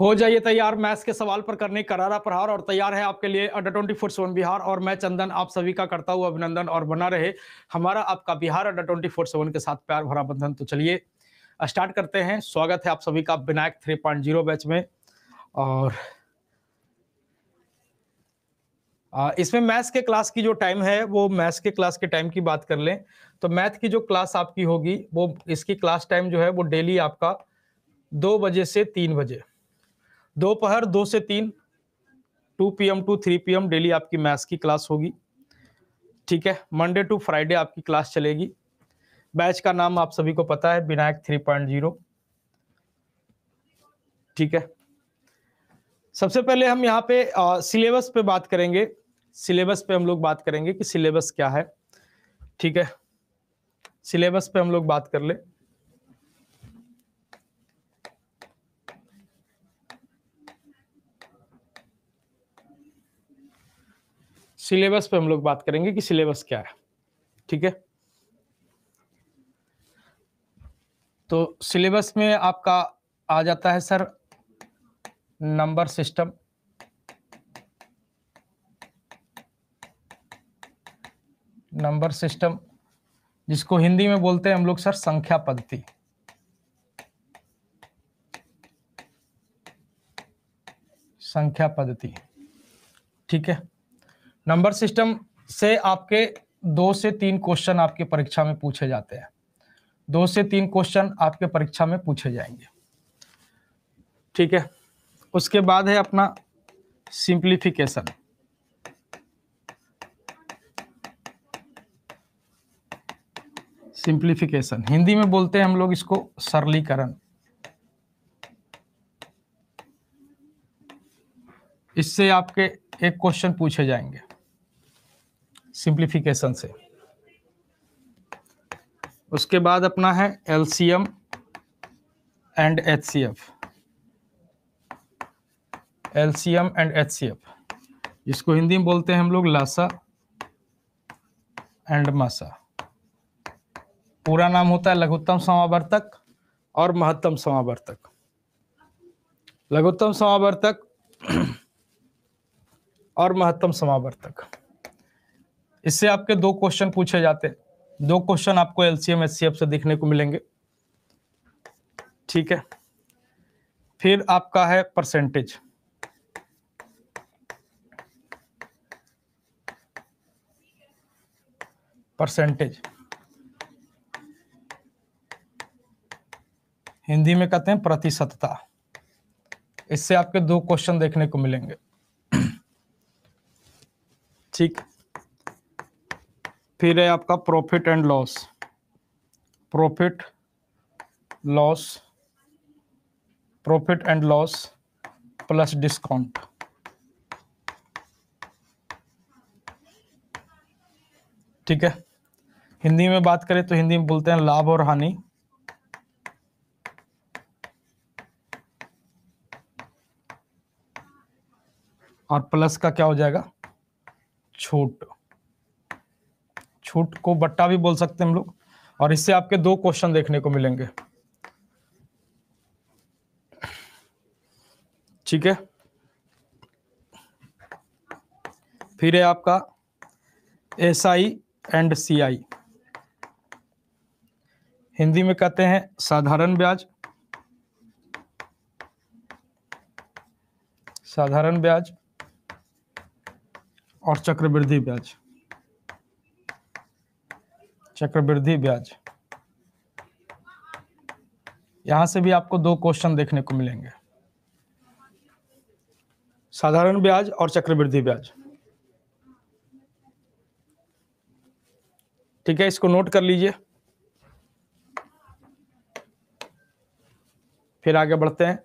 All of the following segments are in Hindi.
हो जाइए तैयार मैथ्स के सवाल पर करने करारा प्रहार और तैयार है आपके लिए under twenty four seven Bihar और मैं चंदन आप सभी का करता हूँ अभिनंदन और बना रहे हमारा आपका Bihar under twenty four seven के साथ प्यार भरा बंधन तो चलिए स्टार्ट करते हैं स्वागत है आप सभी का Vinayak three point zero batch में और इसमें मैथ्स के क्लास की जो टाइम है वो मैथ्स के क्लास के टाइम की बात कर लें तो मैथ की जो क्लास आपकी होगी वो इसकी क्लास टाइम जो है वो डेली आपका दो बजे से तीन बजे दोपहर दो से तीन two PM to three PM daily आपकी मैथ्स की क्लास होगी ठीक है मंडे टू फ्राइडे आपकी क्लास चलेगी बैच का नाम आप सभी को पता है विनायक थ्री पॉइंट जीरो ठीक है सबसे पहले हम यहाँ पे सिलेबस पे बात करेंगे सिलेबस पे हम लोग बात करेंगे कि सिलेबस क्या है ठीक है सिलेबस पे हम लोग बात कर ले सिलेबस पे हम लोग बात करेंगे कि सिलेबस क्या है ठीक है तो सिलेबस में आपका आ जाता है sir number system number system जिसको हिंदी में बोलते हैं हम लोग सर संख्या पद्धति संख्या पद्धति ठीक है नंबर सिस्टम से आपके दो से तीन क्वेश्चन आपके परीक्षा में पूछे जाते हैं दो से तीन क्वेश्चन आपके परीक्षा में पूछे जाएंगे ठीक है उसके बाद है अपना सिंप्लीफिकेशन सिंप्लीफिकेशन हिंदी में बोलते हैं हम लोग इसको सरलीकरण इससे आपके एक क्वेश्चन पूछे जाएंगे सिंप्लीफिकेशन से उसके बाद अपना है LCM and HCF LCM and HCF इसको हिंदी में बोलते हैं हम लोग लासा एंड मासा पूरा नाम होता है लघुत्तम समावर्तक और महत्तम समावर्तक लघुत्तम समावर्तक और महत्तम समावर्तक इससे आपके दो क्वेश्चन पूछे जाते हैं दो क्वेश्चन आपको एलसीएम एचसीएफ से देखने को मिलेंगे ठीक है फिर आपका है परसेंटेज परसेंटेज हिंदी में कहते हैं प्रतिशतता इससे आपके दो क्वेश्चन देखने को मिलेंगे ठीक फिर है आपका profit and loss profit loss profit and loss plus discount ठीक है हिंदी में बात करें तो हिंदी में बोलते हैं लाभ और हानि और प्लस का क्या हो जाएगा छोट छूट को बट्टा भी बोल सकते हैं हम लोग और इससे आपके दो क्वेश्चन देखने को मिलेंगे ठीक है फिर है आपका S I and C I Hindi में कहते हैं साधारण ब्याज साधारण ब्याज और चक्रवृद्धि ब्याज चक्रवृद्धि ब्याज यहां से भी आपको दो क्वेश्चन देखने को मिलेंगे साधारण ब्याज और चक्रवृद्धि ब्याज ठीक है इसको नोट कर लीजिए फिर आगे बढ़ते हैं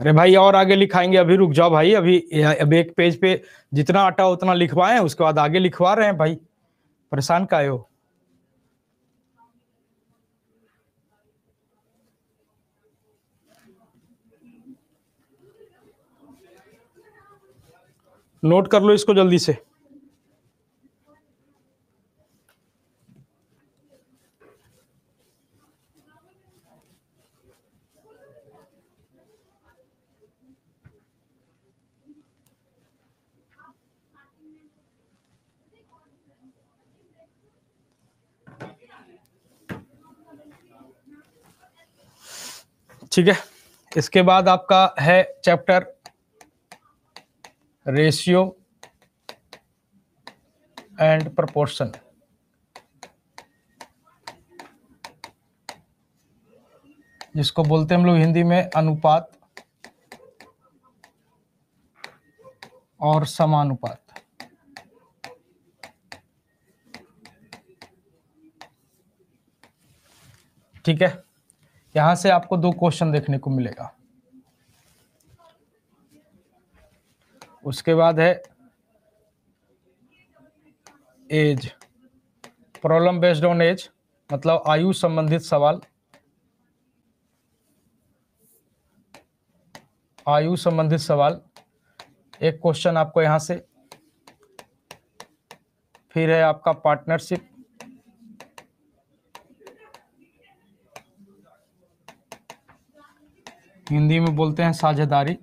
अरे भाई और आगे लिखाएंगे अभी रुक जाओ भाई अभी अब एक पेज पे जितना आटा उतना लिखवाए उसके बाद आगे लिखवा रहे हैं भाई परेशान का हो नोट कर लो इसको जल्दी से ठीक है इसके बाद आपका है चैप्टर रेशियो एंड प्रपोर्शन जिसको बोलते हैं हम लोग हिंदी में अनुपात और समानुपात ठीक है यहां से आपको दो क्वेश्चन देखने को मिलेगा उसके बाद है age problem based on age मतलब आयु संबंधित सवाल आयु संबंधित सवाल एक क्वेश्चन आपको यहां से फिर है आपका पार्टनरशिप हिंदी में बोलते हैं साझेदारी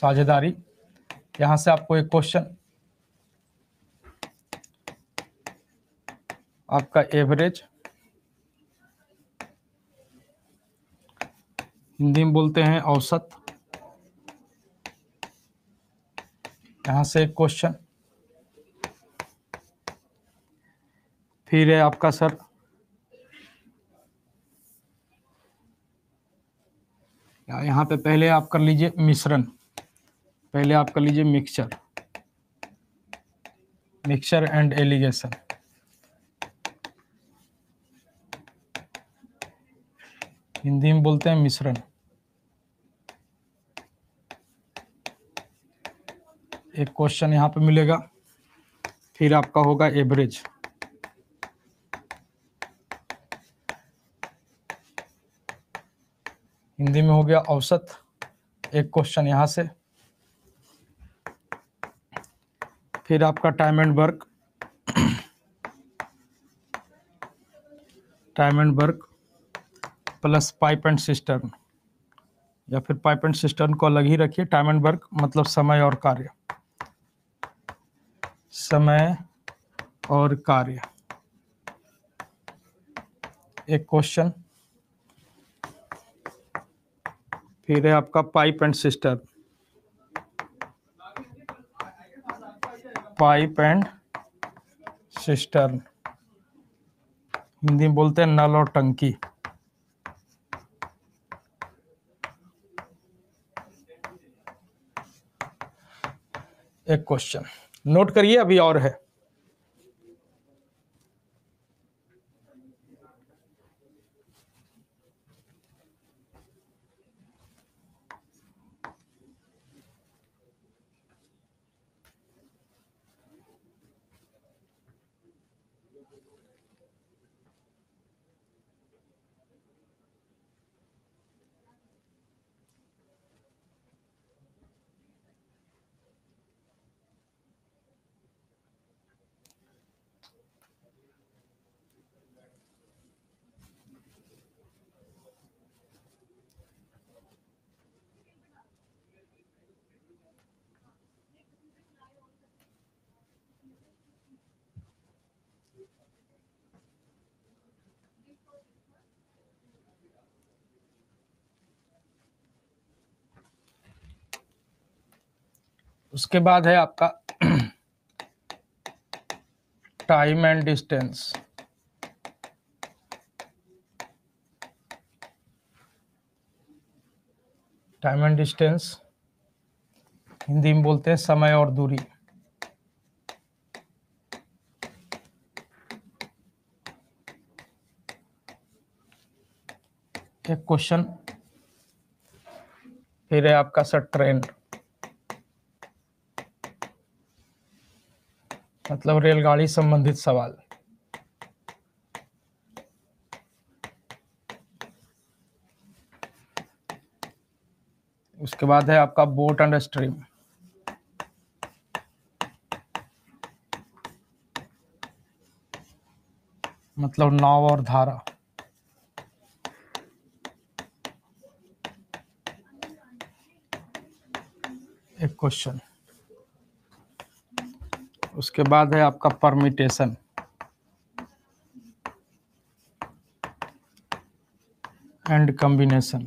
साझेदारी यहां से आपको एक क्वेश्चन आपका एवरेज हिंदी में बोलते हैं औसत कहां से क्वेश्चन फिर है आपका सर यहाँ पे पहले आप कर लीजिए मिश्रण पहले आप कर लीजिए mixture mixture and alligation Hindi में बोलते हैं मिश्रण एक क्वेश्चन यहाँ पे मिलेगा फिर आपका होगा एवरेज हिंदी में हो गया औसत एक क्वेश्चन यहाँ से फिर आपका time and work time and work plus pipe and cistern या फिर पाइप एंड सिस्टर्न को अलग ही रखिए टाइम एंड वर्क मतलब समय और कार्य समय और कार्य एक क्वेश्चन फिर है आपका pipe and cistern pipe and cistern Hindi में बोलते हैं नल और टंकी एक क्वेश्चन नोट करिए अभी और है उसके बाद है आपका time and distance time and distance Hindi में बोलते हैं समय और दूरी एक क्वेश्चन फिर है आपका सर ट्रेंड मतलब रेलगाड़ी संबंधित सवाल उसके बाद है आपका बोट एंड स्ट्रीम मतलब नाव और धारा एक क्वेश्चन उसके बाद है आपका परमिटेशन एंड कॉम्बिनेशन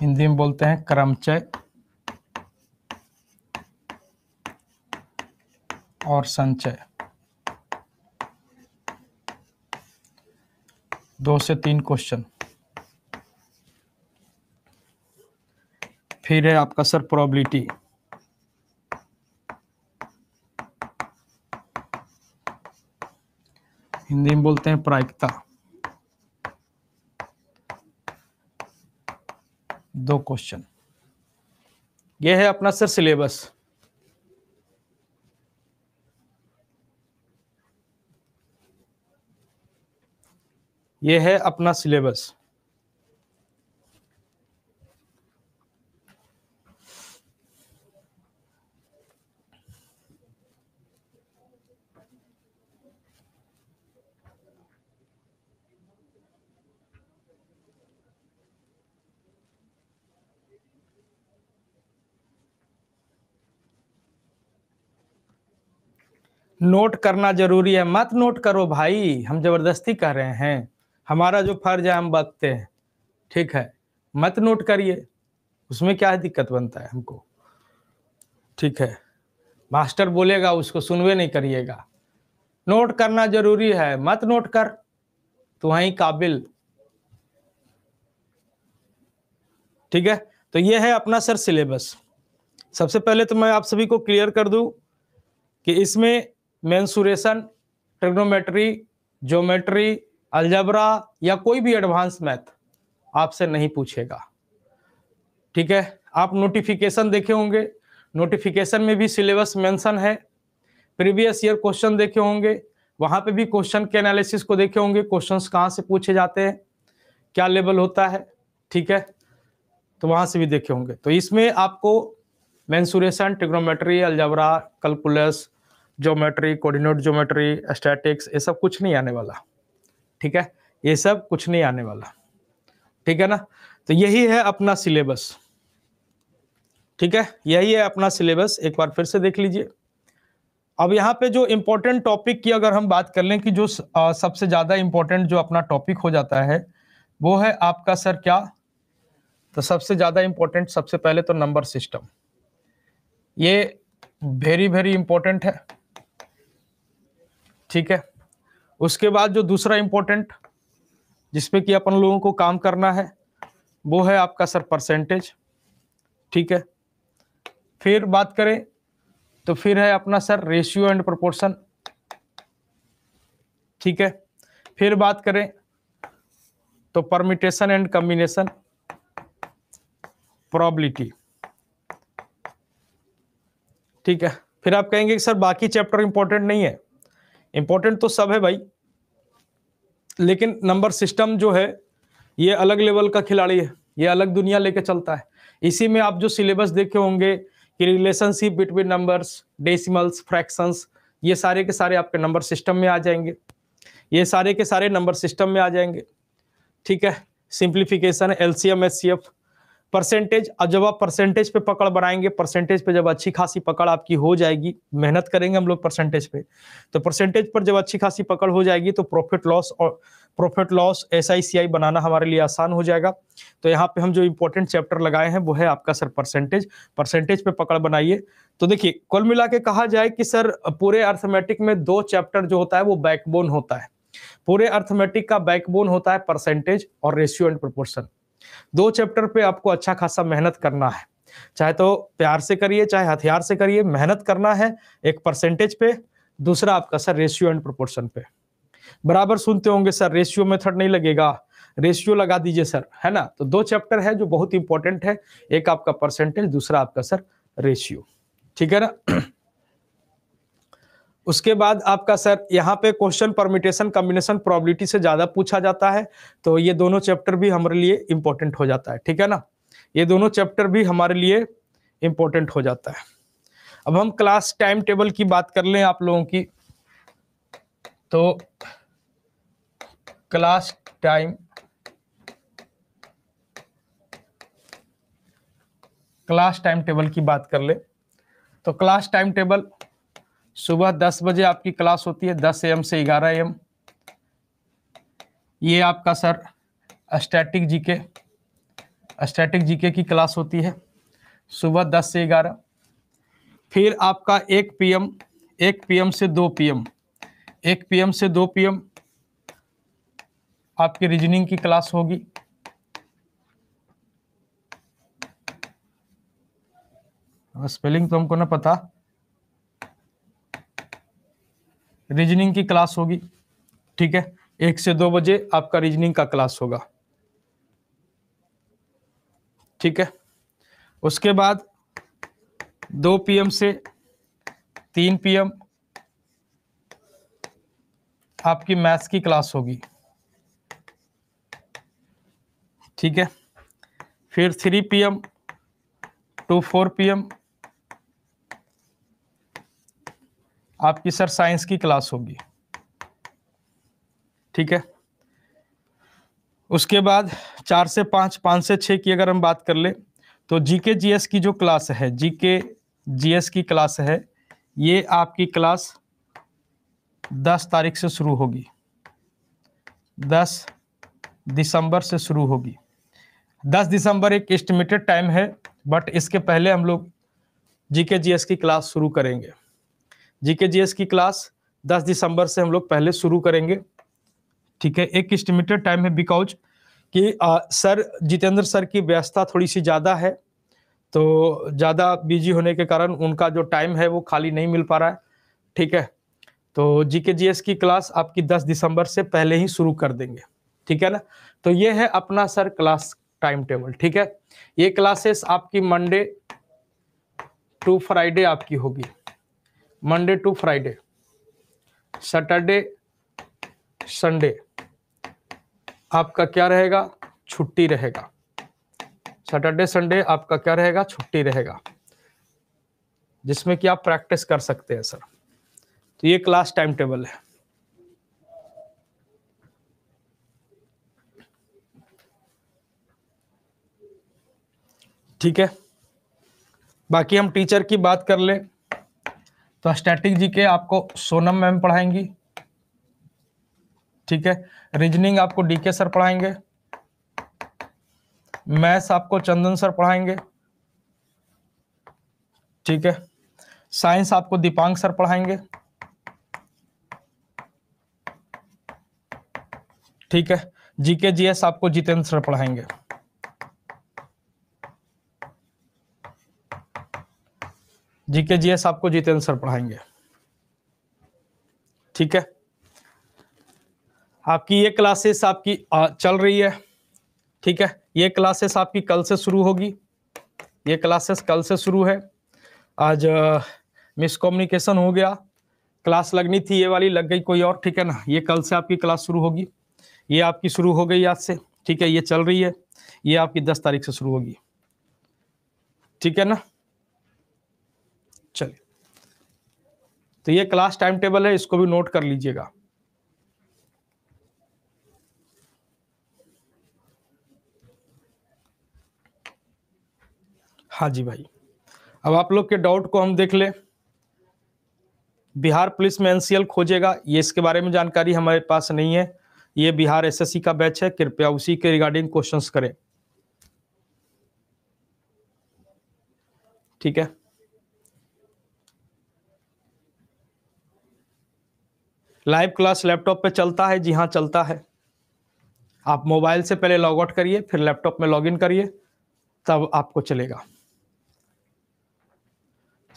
हिंदी में बोलते हैं क्रमचय और संचय दो से तीन क्वेश्चन फिर है आपका सर प्रोबेबिलिटी हिंदी में बोलते हैं प्रायिकता दो क्वेश्चन ये है अपना सर सिलेबस ये है अपना सिलेबस नोट करना जरूरी है मत नोट करो भाई हम जबरदस्ती कह रहे हैं हमारा जो फर्ज है हम बकते हैं ठीक है मत नोट करिए उसमें क्या दिक्कत बनता है हमको ठीक है मास्टर बोलेगा उसको सुनवे नहीं करिएगा नोट करना जरूरी है मत नोट कर तो वहीं काबिल ठीक है तो ये है अपना सर सिलेबस सबसे पहले तो मैं आप सभी को क्लियर कर दूं कि इसमें मैंसूरेशन ट्रिग्नोमेट्री ज्योमेट्री अलजबरा या कोई भी एडवांस मैथ आपसे नहीं पूछेगा ठीक है आप नोटिफिकेशन देखे होंगे नोटिफिकेशन में भी सिलेबस मेंशन है प्रीवियस ईयर क्वेश्चन देखे होंगे वहां पे भी क्वेश्चन के एनालिसिस को देखे होंगे क्वेश्चंस कहाँ से पूछे जाते हैं क्या लेवल होता है ठीक है तो वहां से भी देखे होंगे तो इसमें आपको mensuration trigonometry algebra calculus geometry coordinate geometry statics ये सब कुछ नहीं आने वाला ठीक है ये सब कुछ नहीं आने वाला ठीक है ना तो यही है अपना सिलेबस ठीक है यही है अपना सिलेबस एक बार फिर से देख लीजिए अब यहाँ पे जो इम्पोर्टेंट टॉपिक की अगर हम बात कर लें कि जो सबसे ज़्यादा इम्पोर्टेंट जो अपना टॉपिक हो जाता है वो है आपका सर क्या तो सबसे ज़्यादा इम्पोर्टेंट सबसे पहले तो नंबर सिस्टम ये वेरी वेरी इंपॉर्टेंट है ठीक है उसके बाद जो दूसरा इंपॉर्टेंट जिसपे कि अपन लोगों को काम करना है वो है आपका सर परसेंटेज ठीक है फिर बात करें तो फिर है अपना सर रेशियो एंड प्रोपोर्शन ठीक है फिर बात करें तो परमिटेशन एंड कम्बिनेशन प्रॉबिलिटी ठीक है फिर आप कहेंगे कि सर बाकी चैप्टर इंपॉर्टेंट नहीं है इंपॉर्टेंट तो सब है भाई लेकिन नंबर सिस्टम जो है ये अलग लेवल का खिलाड़ी है ये अलग दुनिया लेके चलता है इसी में आप जो सिलेबस देखे होंगे कि relationship between numbers decimals fractions ये सारे के सारे आपके नंबर सिस्टम में आ जाएंगे ये सारे के सारे नंबर सिस्टम में आ जाएंगे ठीक है simplification L C M S C F percentage अब जब आप परसेंटेज पे पकड़ बनाएंगे परसेंटेज पे जब अच्छी खासी पकड़ आपकी हो जाएगी मेहनत करेंगे हम लोग परसेंटेज पे तो परसेंटेज पर जब अच्छी खासी पकड़ हो जाएगी तो प्रॉफिट लॉस और profit loss S I I C बनाना हमारे लिए आसान हो जाएगा तो यहाँ पे हम जो इम्पोर्टेंट चैप्टर लगाए हैं वो है आपका सर परसेंटेज परसेंटेज पे पकड़ बनाइए तो देखिए कुल मिला के कहा जाए कि सर पूरे अर्थमेटिक में दो चैप्टर जो होता है वो बैकबोन होता है पूरे अर्थमेटिक का बैकबोन होता है परसेंटेज और रेशियो एंड प्रोपोर्शन दो चैप्टर पे आपको अच्छा खासा मेहनत करना है चाहे तो प्यार से करिए चाहे हथियार से करिए मेहनत करना है एक परसेंटेज पे दूसरा आपका सर रेशियो एंड प्रोपोर्शन पे बराबर सुनते होंगे सर रेशियो मेथड नहीं लगेगा रेशियो लगा दीजिए सर है ना तो दो चैप्टर है जो बहुत इंपॉर्टेंट है एक आपका परसेंटेज दूसरा आपका सर रेशियो ठीक है ना उसके बाद आपका सर यहाँ पे क्वेश्चन परमिटेशन कम्बिनेशन प्रोबेबिलिटी से ज़्यादा पूछा जाता है तो ये दोनों चैप्टर भी हमारे लिए इम्पोर्टेंट हो जाता है ठीक है ना ये दोनों चैप्टर भी हमारे लिए इम्पोर्टेंट हो जाता है अब हम क्लास टाइम टेबल की बात कर लें आप लोगों की तो class time class time table की बात कर ले तो क्लास टाइम टेबल सुबह दस बजे आपकी क्लास होती है दस एम से ग्यारह एम ये आपका sir static GK static GK की क्लास होती है सुबह दस से ग्यारह फिर आपका एक पीएम एक पीएम से दो पीएम एक पीएम से दो पीएम आपकी रीजनिंग की क्लास होगी स्पेलिंग तो हमको ना पता रीजनिंग की क्लास होगी ठीक है एक से दो बजे आपका रीजनिंग का क्लास होगा ठीक है उसके बाद दो पीएम से तीन पीएम आपकी मैथ्स की क्लास होगी ठीक है फिर three PM to four PM आपकी सर साइंस की क्लास होगी ठीक है उसके बाद चार से पाँच पाँच से छः की अगर हम बात कर ले तो जीके जीएस की जो क्लास है जीके जीएस की क्लास है ये आपकी क्लास दस तारीख से शुरू होगी दस दिसंबर से शुरू होगी दस दिसंबर एक एस्टिमेटेड टाइम है बट इसके पहले हम लोग जीके जीएस की क्लास शुरू करेंगे जीके की क्लास 10 दिसंबर से हम लोग पहले शुरू करेंगे ठीक है एक एस्टिमेटेड टाइम है बिकॉज कि आ, सर जितेंद्र सर की व्यस्तता थोड़ी सी ज़्यादा है तो ज़्यादा बिजी होने के कारण उनका जो टाइम है वो खाली नहीं मिल पा रहा है ठीक है तो जी के की क्लास आपकी 10 दिसंबर से पहले ही शुरू कर देंगे ठीक है ना तो ये है अपना सर क्लास टाइम टेबल ठीक है ये क्लासेस आपकी मंडे टू फ्राइडे आपकी होगी Monday to Friday Saturday Sunday आपका क्या रहेगा छुट्टी रहेगा सैटरडे संडे आपका क्या रहेगा छुट्टी रहेगा जिसमें कि आप प्रैक्टिस कर सकते हैं सर तो ये क्लास टाइम टेबल है ठीक है बाकी हम टीचर की बात कर लें तो स्टैटिक जी के आपको सोनम मैम पढ़ाएंगी ठीक है रीजनिंग आपको डीके सर पढ़ाएंगे मैथ्स आपको चंदन सर पढ़ाएंगे ठीक है साइंस आपको दीपांग सर पढ़ाएंगे ठीक है जीके जीएस आपको जितेंद्र सर पढ़ाएंगे जीके जीएस आपको जितेंद्र सर पढ़ाएंगे ठीक है आपकी ये क्लासेस आपकी चल रही है ठीक है ये क्लासेस आपकी कल से शुरू होगी ये क्लासेस कल से शुरू है आज मिसकम्युनिकेशन हो गया क्लास लगनी थी ये वाली लग गई कोई और ठीक है ना ये कल से आपकी क्लास शुरू होगी ये आपकी शुरू हो गई आज से ठीक है ये चल रही है ये आपकी दस तारीख से शुरू होगी ठीक है ना चलिए तो ये क्लास टाइम टेबल है इसको भी नोट कर लीजिएगा हाँ जी भाई अब आप लोग के डाउट को हम देख ले बिहार पुलिस में एनसीएल खोजेगा ये इसके बारे में जानकारी हमारे पास नहीं है ये बिहार एसएससी का बैच है कृपया उसी के रिगार्डिंग क्वेश्चंस करें ठीक है लाइव क्लास लैपटॉप पे चलता है जी हाँ चलता है आप मोबाइल से पहले लॉग आउट करिए फिर लैपटॉप में लॉग इन करिए तब आपको चलेगा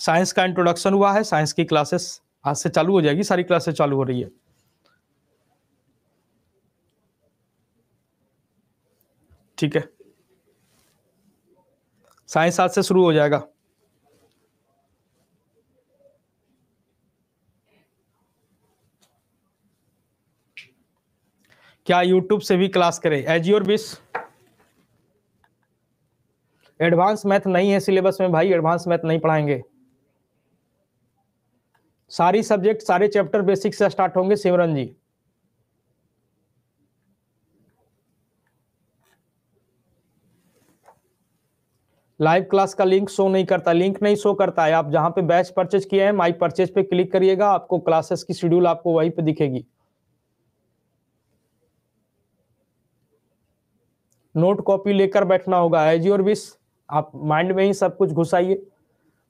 साइंस का इंट्रोडक्शन हुआ है साइंस की क्लासेस आज से चालू हो जाएगी सारी क्लासेस चालू हो रही है ठीक है साइंस आज से शुरू हो जाएगा क्या यूट्यूब से भी क्लास करें as your wish advance math नहीं है सिलेबस में भाई एडवांस मैथ नहीं पढ़ाएंगे सारी सब्जेक्ट सारे चैप्टर बेसिक से स्टार्ट होंगे सिमरन जी लाइव क्लास का लिंक शो नहीं करता लिंक नहीं शो करता है आप जहां पे बैच परचेज किए हैं माई परचेज पे क्लिक करिएगा आपको क्लासेस की शेड्यूल आपको वहीं पे दिखेगी नोट कॉपी लेकर बैठना होगा एज योर विश आप माइंड में ही सब कुछ घुसाइए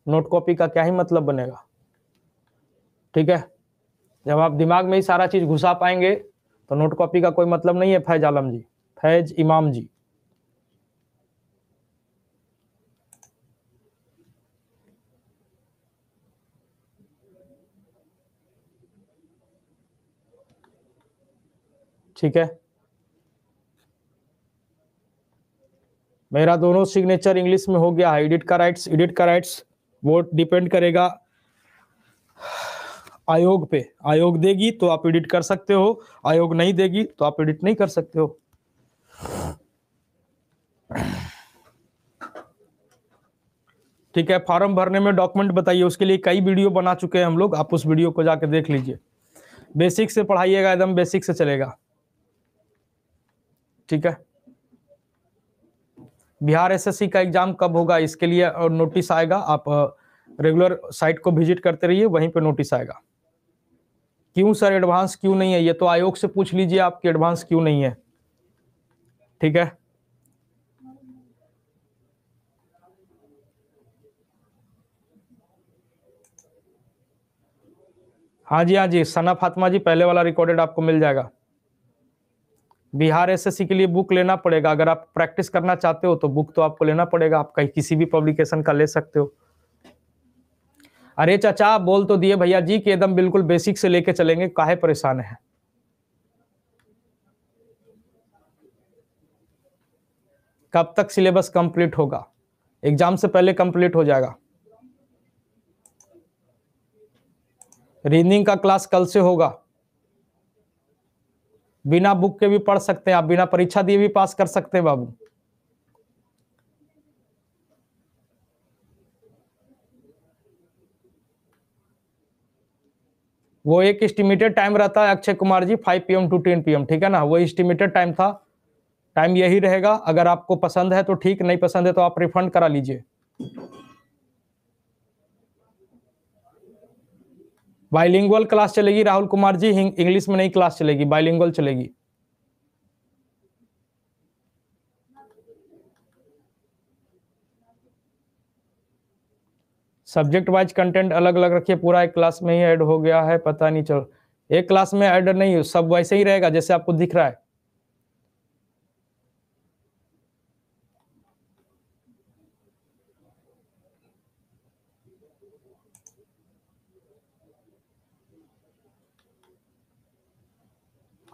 नोट कॉपी का क्या ही मतलब बनेगा ठीक है जब आप दिमाग में ही सारा चीज घुसा पाएंगे तो नोट कॉपी का कोई मतलब नहीं है फैज आलम जी फैज इमाम जी ठीक है मेरा दोनों सिग्नेचर इंग्लिश में हो गया है एडिट का राइट्स एडिट का राइट्स वो डिपेंड करेगा आयोग पे आयोग देगी तो आप एडिट कर सकते हो आयोग नहीं देगी तो आप एडिट नहीं कर सकते हो ठीक है फॉर्म भरने में डॉक्यूमेंट बताइए उसके लिए कई वीडियो बना चुके हैं हम लोग आप उस वीडियो को जाके देख लीजिए बेसिक से पढ़ाइएगा एकदम बेसिक से चलेगा ठीक है बिहार एसएससी का एग्जाम कब होगा इसके लिए नोटिस आएगा आप रेगुलर साइट को विजिट करते रहिए वहीं पे नोटिस आएगा क्यों सर एडवांस क्यों नहीं है ये तो आयोग से पूछ लीजिए आपकी एडवांस क्यों नहीं है ठीक है हाँ जी हाँ जी सना फातिमा जी पहले वाला रिकॉर्डेड आपको मिल जाएगा बिहार एसएससी के लिए बुक लेना पड़ेगा अगर आप प्रैक्टिस करना चाहते हो तो बुक तो आपको लेना पड़ेगा आप कहीं किसी भी पब्लिकेशन का ले सकते हो अरे चाचा बोल तो दिए भैया जी कि एकदम बिल्कुल बेसिक से लेके चलेंगे काहे परेशान है कब तक सिलेबस कंप्लीट होगा एग्जाम से पहले कंप्लीट हो जाएगा रीजनिंग का क्लास कल से होगा बिना बुक के भी पढ़ सकते हैं आप बिना परीक्षा दिए भी पास कर सकते हैं बाबू वो एक एस्टिमेटेड टाइम रहता है Akshay Kumar ji 5 PM to 10 PM ठीक है ना वो एस्टिमेटेड टाइम था टाइम यही रहेगा अगर आपको पसंद है तो ठीक नहीं पसंद है तो आप रिफंड करा लीजिए बाइलिंगुअल क्लास चलेगी राहुल कुमार जी इंग्लिश में नहीं क्लास चलेगी बाइलिंगुअल चलेगी सब्जेक्ट वाइज कंटेंट अलग अलग रखिए पूरा एक क्लास में ही ऐड हो गया है पता नहीं चल एक क्लास में ऐड नहीं सब वैसे ही रहेगा जैसे आपको दिख रहा है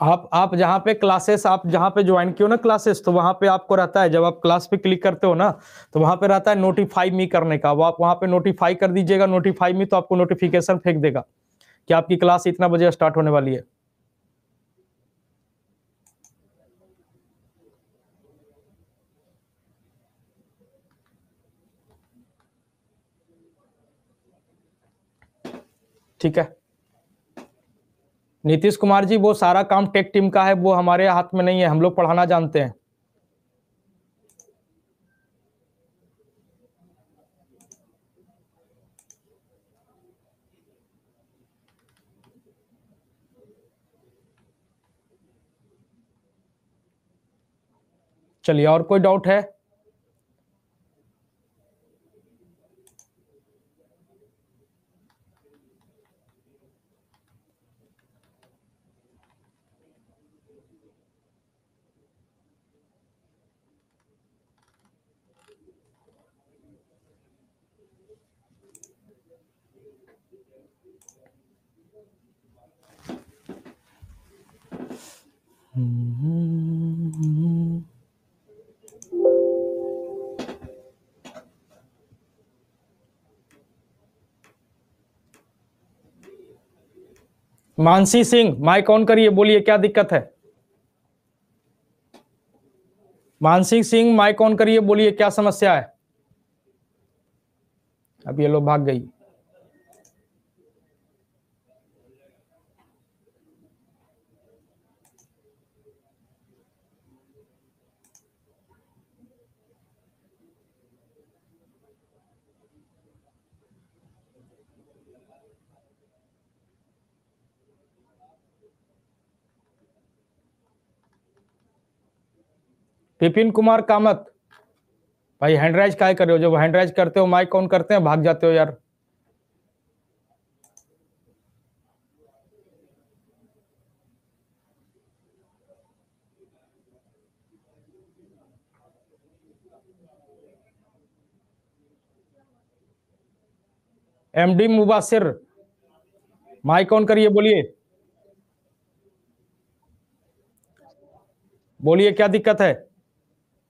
आप आप जहाँ पे क्लासेस आप जहाँ पे ज्वाइन किए ना क्लासेस तो वहाँ पे आपको रहता है जब आप क्लास पे क्लिक करते हो ना तो वहाँ पे रहता है नोटिफाई मी करने का वो आप वहाँ पे नोटिफाई कर दीजिएगा नोटिफाई मी तो आपको नोटिफिकेशन फेंक देगा कि आपकी क्लास इतना बजे स्टार्ट होने वाली है ठीक है नीतीश कुमार जी वो सारा काम टेक टीम का है वो हमारे हाथ में नहीं है हम लोग पढ़ाना जानते हैं चलिए और कोई डाउट है मानसी सिंह माइक ऑन करिए बोलिए क्या दिक्कत है मानसी सिंह माइक ऑन करिए बोलिए क्या समस्या है अब ये लोग भाग गई विपिन कुमार कामत भाई हैंडराइज का काय कर रहे हो जब हैंडराइज करते हो माइक ऑन करते हैं भाग जाते हो यार एमडी मुबासिर माइक ऑन करिए बोलिए बोलिए क्या दिक्कत है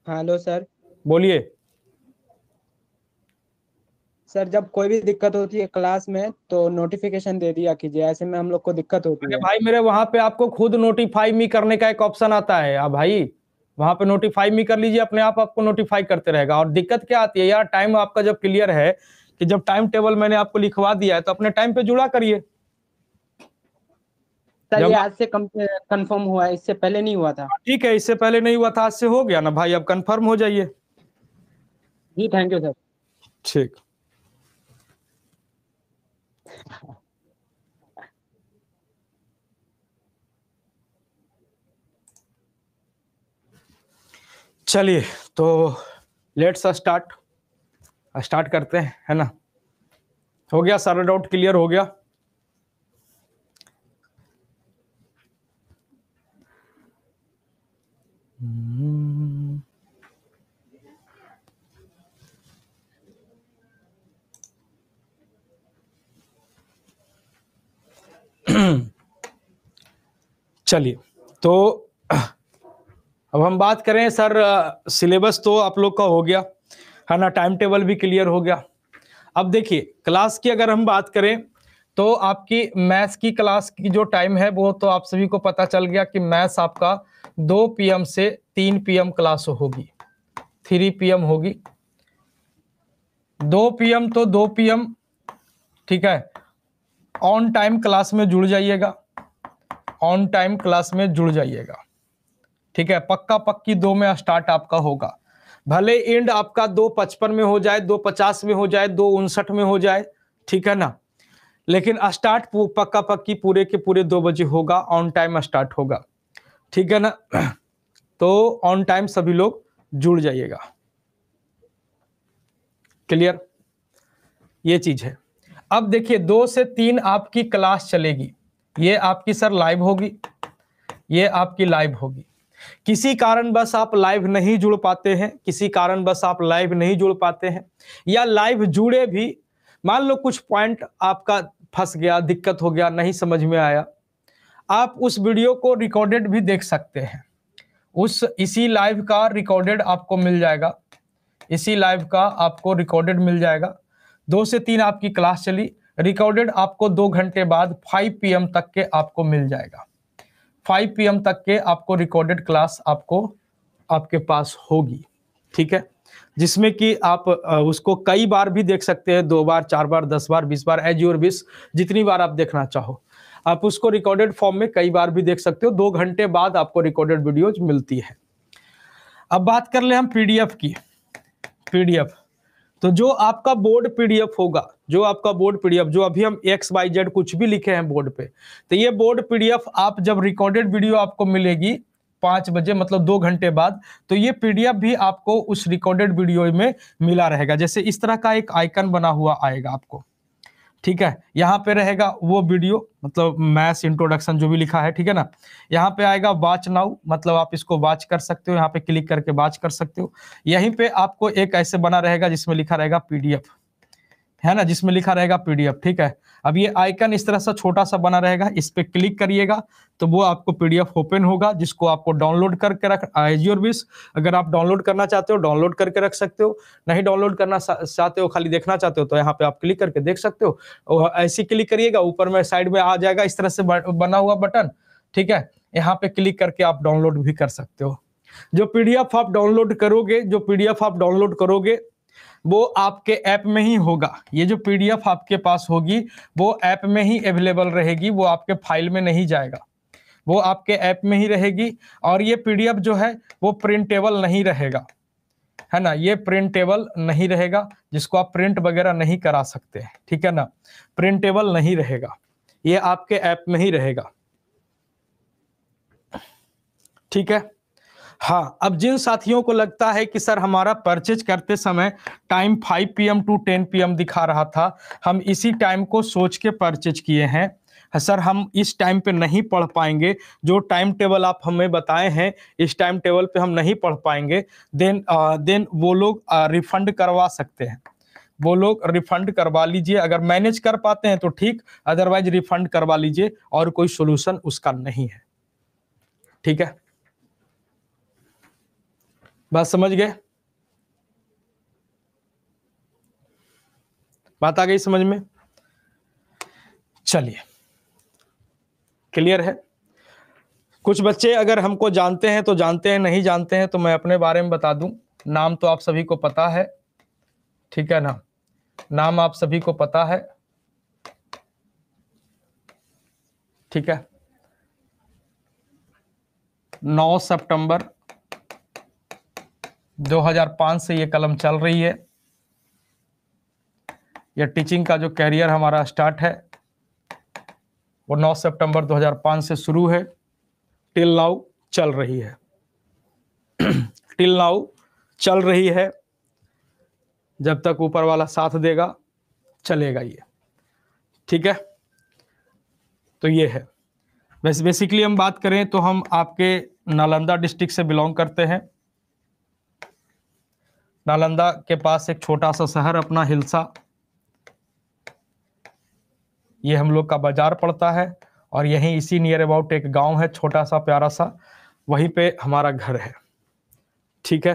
हेलो हाँ, सर बोलिए सर जब कोई भी दिक्कत होती है क्लास में तो नोटिफिकेशन दे दिया कीजिए ऐसे में हम लोग को दिक्कत होती है भाई मेरे वहां पे आपको खुद नोटिफाई मी करने का एक ऑप्शन आता है आप हाँ भाई वहां पे नोटिफाई मी कर लीजिए अपने आप आपको नोटिफाई करते रहेगा और दिक्कत क्या आती है यार टाइम आपका जब क्लियर है कि जब टाइम टेबल मैंने आपको लिखवा दिया है तो अपने टाइम पे जुड़ा करिए सर ये आज से कंफर्म हुआ है इससे पहले नहीं हुआ था ठीक है इससे पहले नहीं हुआ था आज से हो गया ना भाई अब कंफर्म हो जाइए जी थैंक यू सर ठीक चलिए तो लेट्स स्टार्ट स्टार्ट करते हैं है ना हो गया सारा डाउट क्लियर हो गया चलिए तो अब हम बात करें सर सिलेबस तो आप लोग का हो गया है ना टाइम टेबल भी क्लियर हो गया अब देखिए क्लास की अगर हम बात करें तो आपकी मैथ्स की क्लास की जो टाइम है वो तो आप सभी को पता चल गया कि मैथ्स आपका दो पीएम से तीन पीएम क्लास होगी थ्री पीएम होगी दो पीएम तो दो पीएम ठीक है ऑन टाइम क्लास में जुड़ जाइएगा ऑन टाइम क्लास में जुड़ जाइएगा ठीक है पक्का पक्की दो में स्टार्ट आपका होगा भले एंड आपका दो पचपन में हो जाए दो पचास में हो जाए दो उनसठ में हो जाए ठीक है ना लेकिन स्टार्ट पक्का पक्की पूरे के पूरे दो बजे होगा ऑन टाइम स्टार्ट होगा ठीक है ना तो ऑन टाइम सभी लोग जुड़ जाइएगा क्लियर ये चीज है अब देखिए दो से तीन आपकी क्लास चलेगी ये आपकी सर लाइव होगी ये आपकी लाइव होगी किसी कारण बस आप लाइव नहीं जुड़ पाते हैं किसी कारण बस आप लाइव नहीं जुड़ पाते हैं या लाइव जुड़े भी मान लो कुछ पॉइंट आपका फंस गया दिक्कत हो गया नहीं समझ में आया आप उस वीडियो को रिकॉर्डेड भी देख सकते हैं उस इसी लाइव का रिकॉर्डेड आपको मिल जाएगा इसी लाइव का आपको रिकॉर्डेड मिल जाएगा दो से तीन आपकी क्लास चली रिकॉर्डेड आपको दो घंटे बाद 5 पीएम तक के आपको मिल जाएगा 5 पीएम तक के आपको रिकॉर्डेड क्लास आपको आपके पास होगी ठीक है जिसमें कि आप उसको कई बार भी देख सकते हैं दो बार चार बार दस बार बीस बार एज योर बीस जितनी बार आप देखना चाहो आप उसको रिकॉर्डेड फॉर्म में कई बार भी देख सकते हो दो घंटे बाद आपको रिकॉर्डेड वीडियोज मिलती है अब बात कर ले हम पीडीएफ की पीडीएफ तो जो आपका बोर्ड पीडीएफ होगा जो आपका बोर्ड पीडीएफ जो अभी हम एक्स वाई जेड कुछ भी लिखे हैं बोर्ड पे तो ये बोर्ड पीडीएफ आप जब रिकॉर्डेड वीडियो आपको मिलेगी पांच बजे मतलब दो घंटे बाद तो ये पीडीएफ भी आपको उस रिकॉर्डेड वीडियो में मिला रहेगा जैसे इस तरह का एक आइकन बना हुआ आएगा आपको ठीक है यहाँ पे रहेगा वो वीडियो मतलब मैथ्स इंट्रोडक्शन जो भी लिखा है ठीक है ना यहाँ पे आएगा वाच नाउ मतलब आप इसको वाच कर सकते हो यहाँ पे क्लिक करके वाच कर सकते हो यहीं पे आपको एक ऐसे बना रहेगा जिसमें लिखा रहेगा पीडीएफ है ना जिसमें लिखा रहेगा पीडीएफ ठीक है अब ये आइकन इस तरह से छोटा सा बना रहेगा इस पर क्लिक करिएगा तो वो आपको पीडीएफ ओपन होगा जिसको आपको डाउनलोड करके रख एजियोर बिस अगर आप डाउनलोड करना चाहते हो डाउनलोड करके रख सकते हो नहीं डाउनलोड करना चाहते हो खाली देखना चाहते हो तो यहाँ पे आप क्लिक करके देख सकते हो और ऐसे क्लिक करिएगा ऊपर में साइड में आ जाएगा इस तरह से बना हुआ बटन ठीक है यहाँ पे क्लिक करके आप डाउनलोड भी कर सकते हो जो पीडीएफ आप डाउनलोड करोगे जो पीडीएफ आप डाउनलोड करोगे वो आपके ऐप में ही होगा ये जो पीडीएफ आपके पास होगी वो ऐप में ही अवेलेबल रहेगी वो आपके फाइल में नहीं जाएगा वो आपके ऐप में ही रहेगी और ये पीडीएफ जो है वो प्रिंटेबल नहीं रहेगा है ना ये प्रिंटेबल नहीं रहेगा जिसको आप प्रिंट वगैरह नहीं करा सकते हैं ठीक है ना प्रिंटेबल नहीं रहेगा ये आपके ऐप में ही रहेगा ठीक है हाँ अब जिन साथियों को लगता है कि सर हमारा परचेज करते समय टाइम 5 पीएम टू 10 पीएम दिखा रहा था हम इसी टाइम को सोच के परचेज किए हैं हाँ, सर हम इस टाइम पे नहीं पढ़ पाएंगे जो टाइम टेबल आप हमें बताए हैं इस टाइम टेबल पे हम नहीं पढ़ पाएंगे देन आ, देन वो लोग रिफंड करवा सकते हैं वो लोग रिफंड करवा लीजिए अगर मैनेज कर पाते हैं तो ठीक अदरवाइज रिफंड करवा लीजिए और कोई सोल्यूशन उसका नहीं है ठीक है बात समझ गए बात आ गई समझ में चलिए क्लियर है कुछ बच्चे अगर हमको जानते हैं तो जानते हैं नहीं जानते हैं तो मैं अपने बारे में बता दूं नाम तो आप सभी को पता है ठीक है ना नाम आप सभी को पता है ठीक है 9 सितंबर 2005 से ये कलम चल रही है यह टीचिंग का जो कैरियर हमारा स्टार्ट है वो 9 सितंबर 2005 से शुरू है टिल नाउ चल रही है टिल नाउ चल रही है जब तक ऊपर वाला साथ देगा चलेगा ये ठीक है तो ये है वैसे बेसिकली हम बात करें तो हम आपके नालंदा डिस्ट्रिक्ट से बिलोंग करते हैं नालंदा के पास एक छोटा सा शहर अपना हिलसा ये हम लोग का बाजार पड़ता है और यहीं इसी नियर अबाउट एक गांव है छोटा सा प्यारा सा वहीं पे हमारा घर है ठीक है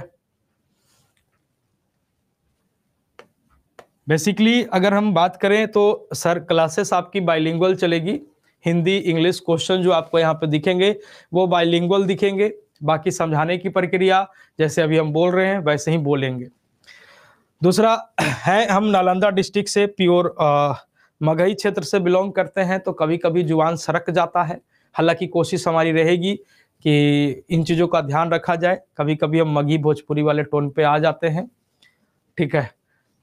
बेसिकली अगर हम बात करें तो सर क्लासेस आपकी बाइलिंगुअल चलेगी हिंदी इंग्लिश क्वेश्चन जो आपको यहाँ पे दिखेंगे वो बाइलिंगुअल दिखेंगे बाकी समझाने की प्रक्रिया जैसे अभी हम बोल रहे हैं वैसे ही बोलेंगे दूसरा है हम नालंदा डिस्ट्रिक्ट से प्योर मगही क्षेत्र से बिलोंग करते हैं तो कभी कभी जुबान सरक जाता है हालांकि कोशिश हमारी रहेगी कि इन चीज़ों का ध्यान रखा जाए कभी कभी हम मगही भोजपुरी वाले टोन पे आ जाते हैं ठीक है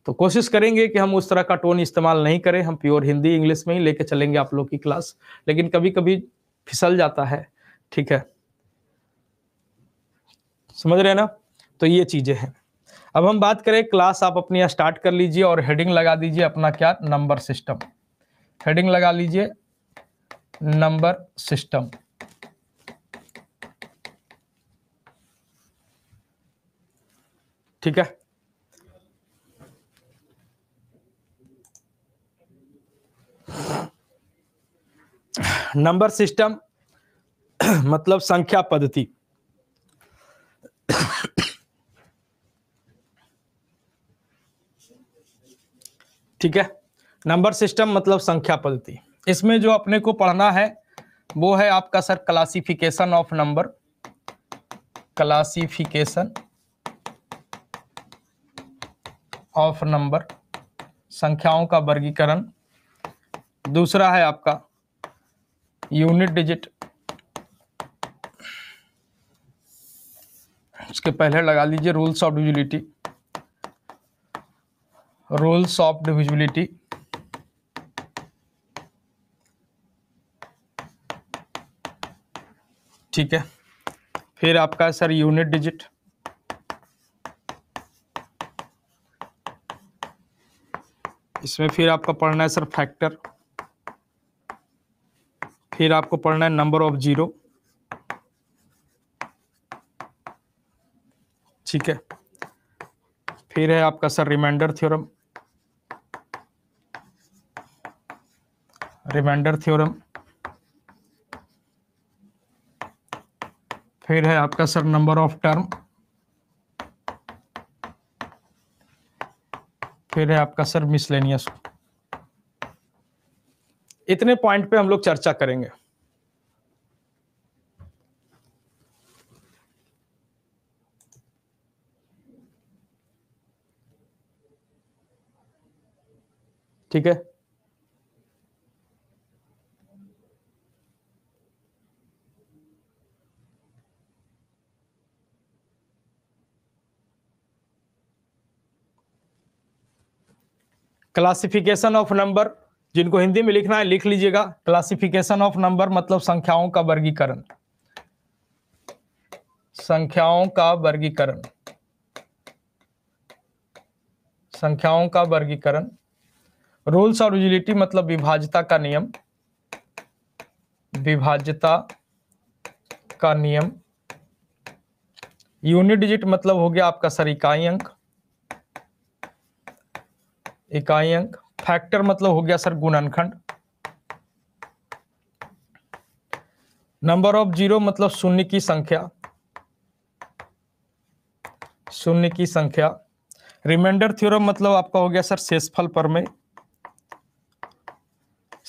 तो कोशिश करेंगे कि हम उस तरह का टोन इस्तेमाल नहीं करें हम प्योर हिंदी इंग्लिश में ही लेके चलेंगे आप लोग की क्लास लेकिन कभी कभी फिसल जाता है ठीक है समझ रहे हैं ना तो ये चीजें हैं अब हम बात करें क्लास आप अपनी स्टार्ट कर लीजिए और हेडिंग लगा दीजिए अपना क्या नंबर सिस्टम हेडिंग लगा लीजिए नंबर सिस्टम ठीक है नंबर सिस्टम मतलब संख्या पद्धति ठीक है नंबर सिस्टम मतलब संख्या पद्धति इसमें जो अपने को पढ़ना है वो है आपका sir classification of number classification of number संख्याओं का वर्गीकरण दूसरा है आपका यूनिट डिजिट उसके पहले लगा लीजिए rules of divisibility rules of divisibility ठीक है फिर आपका सर यूनिट डिजिट इसमें फिर आपका पढ़ना है सर फैक्टर फिर आपको पढ़ना है नंबर ऑफ जीरो ठीक है फिर है आपका sir remainder theorem remainder theorem फिर है आपका सर नंबर ऑफ टर्म फिर है आपका सर मिसलेनियस इतने पॉइंट पे हम लोग चर्चा करेंगे ठीक है क्लासिफिकेशन ऑफ नंबर जिनको हिंदी में लिखना है लिख लीजिएगा क्लासिफिकेशन ऑफ नंबर मतलब संख्याओं का वर्गीकरण संख्याओं का वर्गीकरण संख्याओं का वर्गीकरण रूल्स और यूजिलिटी मतलब विभाजता का नियम विभाज्यता का नियम यूनिट डिजिट मतलब हो गया आपका सर इकाई अंक इकाई अंक फैक्टर मतलब हो गया सर गुणनखंड नंबर ऑफ जीरो मतलब शून्य की संख्या शून्य की संख्या रिमाइंडर थ्योरम मतलब आपका हो गया सर शेषफल पर में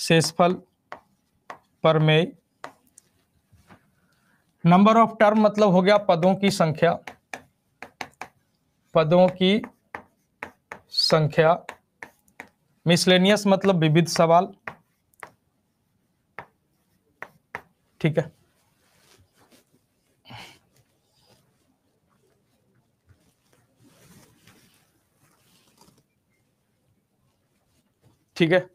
शेषफल परमेय नंबर ऑफ टर्म मतलब हो गया पदों की संख्या पदों की संख्या मिसलेनियस मतलब विविध सवाल ठीक है ठीक है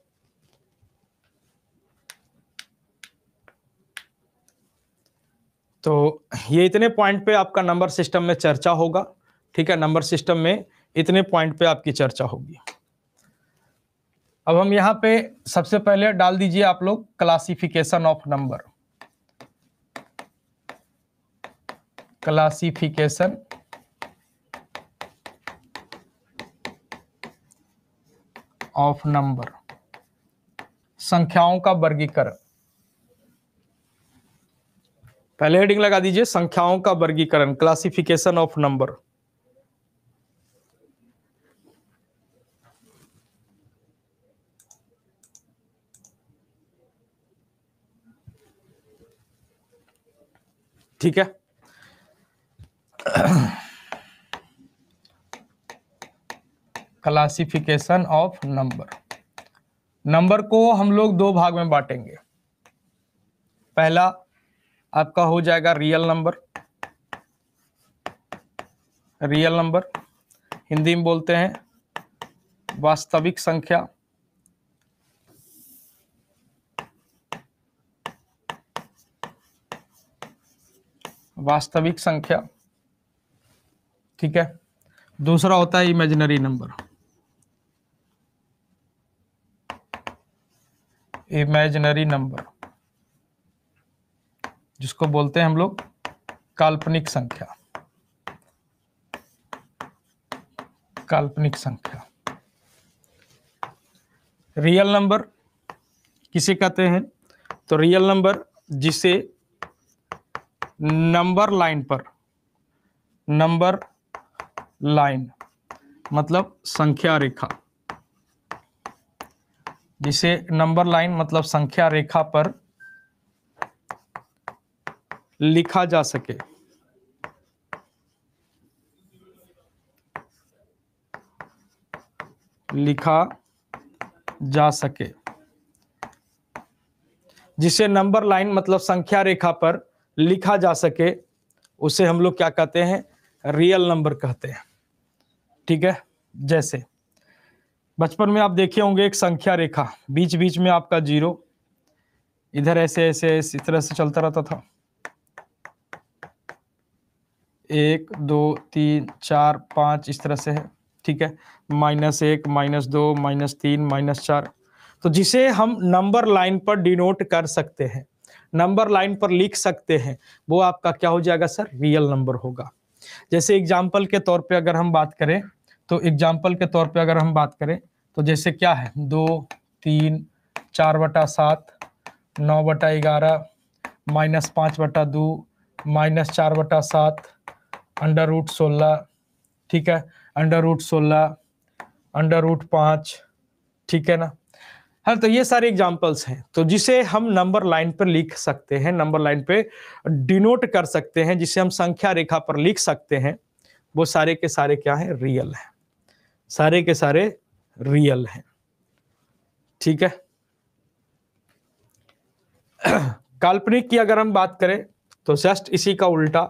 ये इतने पॉइंट पे आपका नंबर सिस्टम में चर्चा होगा ठीक है नंबर सिस्टम में इतने पॉइंट पे आपकी चर्चा होगी अब हम यहाँ पे सबसे पहले डाल दीजिए आप लोग classification of number classification of number संख्याओं का वर्गीकरण पहले हेडिंग लगा दीजिए संख्याओं का वर्गीकरण क्लासिफिकेशन ऑफ नंबर ठीक है क्लासिफिकेशन ऑफ नंबर नंबर को हम लोग दो भाग में बांटेंगे पहला आपका हो जाएगा real number real number Hindi में बोलते हैं वास्तविक संख्या वास्तविक संख्या ठीक है दूसरा होता है इमेजिनरी नंबर इमेजिनरी नंबर जिसको बोलते हैं हम लोग काल्पनिक संख्या काल्पनिक संख्या रियल नंबर किसे कहते हैं तो रियल नंबर जिसे नंबर लाइन पर नंबर लाइन मतलब संख्या रेखा जिसे नंबर लाइन मतलब संख्या रेखा पर लिखा जा सके लिखा जा सके जिसे नंबर लाइन मतलब संख्या रेखा पर लिखा जा सके उसे हम लोग क्या कहते हैं रियल नंबर कहते हैं ठीक है जैसे बचपन में आप देखे होंगे एक संख्या रेखा बीच बीच में आपका जीरो इधर ऐसे ऐसे इस तरह से चलता रहता था एक दो तीन चार पाँच इस तरह से है ठीक है माइनस एक माइनस दो माइनस तीन माइनस चार तो जिसे हम नंबर लाइन पर डिनोट कर सकते हैं नंबर लाइन पर लिख सकते हैं वो आपका क्या हो जाएगा सर रियल नंबर होगा जैसे एग्जाम्पल के तौर पे अगर हम बात करें तो एग्जाम्पल के तौर पे अगर हम बात करें तो जैसे क्या है दो तीन चार बटा सात नौ बटा ग्यारह माइनस पाँच बटा दो माइनस चार बटा सात अंडर रूट सोलह ठीक है अंडर रूट सोलह अंडर रूट पाँच ठीक है ना हाँ तो ये सारे एग्जाम्पल्स हैं तो जिसे हम नंबर लाइन पर लिख सकते हैं नंबर लाइन पे डिनोट कर सकते हैं जिसे हम संख्या रेखा पर लिख सकते हैं वो सारे के सारे क्या है रियल है सारे के सारे रियल हैं ठीक है काल्पनिक की अगर हम बात करें तो जस्ट इसी का उल्टा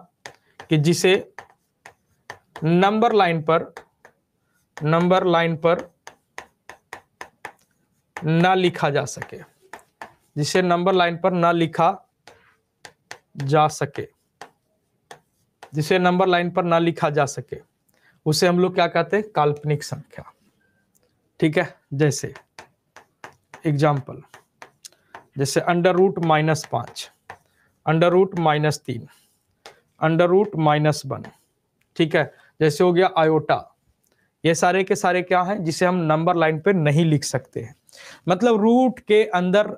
कि जिसे नंबर लाइन पर नंबर लाइन पर ना लिखा जा सके जिसे नंबर लाइन पर ना लिखा जा सके जिसे नंबर लाइन पर ना लिखा जा सके उसे हम लोग क्या कहते हैं काल्पनिक संख्या ठीक है जैसे एग्जाम्पल जैसे अंडर रूट माइनस पांच अंडर रूट माइनस तीन अंडर रूट माइनस वन ठीक है जैसे हो गया आयोटा ये सारे के सारे क्या हैं जिसे हम नंबर लाइन पे नहीं लिख सकते हैं मतलब रूट के अंदर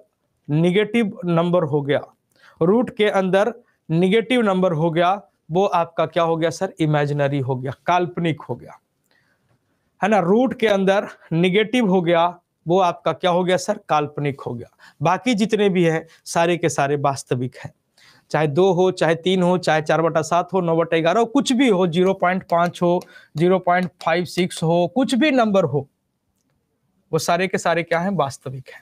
निगेटिव नंबर हो गया रूट के अंदर निगेटिव नंबर हो गया वो आपका क्या हो गया सर इमेजिनरी हो गया काल्पनिक हो गया है ना रूट के अंदर निगेटिव हो गया वो आपका क्या हो गया सर काल्पनिक हो गया बाकी जितने भी हैं सारे के सारे वास्तविक हैं चाहे दो हो चाहे तीन हो चाहे चार बटा सात हो नौ बटा ग्यारह हो कुछ भी हो जीरो पॉइंट पांच हो जीरो पॉइंट फाइव सिक्स हो कुछ भी नंबर हो वो सारे के सारे क्या है वास्तविक है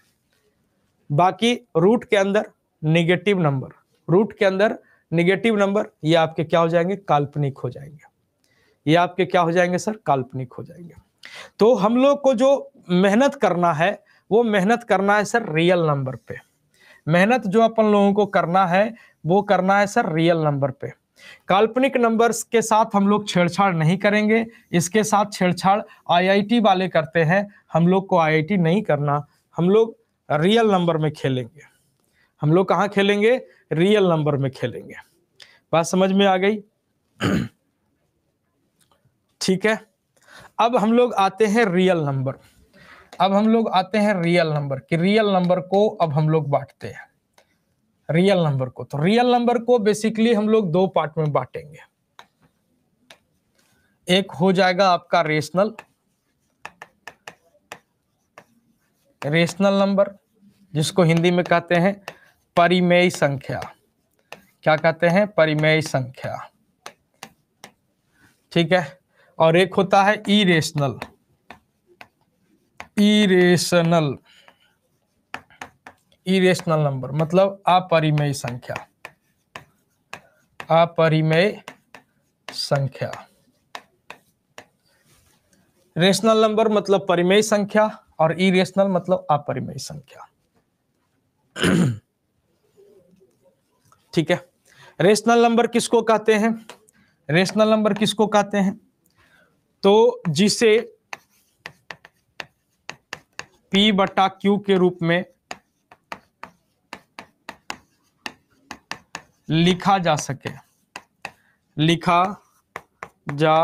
बाकी रूट के अंदर निगेटिव नंबर रूट के अंदर निगेटिव नंबर ये आपके क्या हो जाएंगे काल्पनिक हो जाएंगे ये आपके क्या हो जाएंगे सर काल्पनिक हो जाएंगे तो हम लोग को जो मेहनत करना है वो मेहनत करना है सर रियल नंबर पे मेहनत जो अपन लोगों को करना है वो करना है सर रियल नंबर पे काल्पनिक नंबर्स के साथ हम लोग छेड़छाड़ नहीं करेंगे इसके साथ छेड़छाड़ आईआईटी वाले करते हैं हम लोग को आईआईटी नहीं करना हम लोग रियल नंबर में खेलेंगे हम लोग कहाँ खेलेंगे रियल नंबर में खेलेंगे बात समझ में आ गई ठीक है अब हम लोग आते हैं रियल नंबर अब हम लोग आते हैं रियल नंबर कि रियल नंबर को अब हम लोग बांटते हैं रियल नंबर को तो रियल नंबर को बेसिकली हम लोग दो पार्ट में बांटेंगे एक हो जाएगा आपका रेशनल रेशनल नंबर जिसको हिंदी में कहते हैं परिमेय संख्या क्या कहते हैं परिमेय संख्या ठीक है और एक होता है irrational irrational irrational number मतलब अपरिमेय संख्या अपरिमेय संख्या रेशनल नंबर मतलब परिमेय संख्या और इरेशनल मतलब अपरिमेय संख्या ठीक है रेशनल नंबर किसको कहते हैं रेशनल नंबर किसको कहते हैं तो जिसे पी बटा क्यू के रूप में लिखा जा सके लिखा जा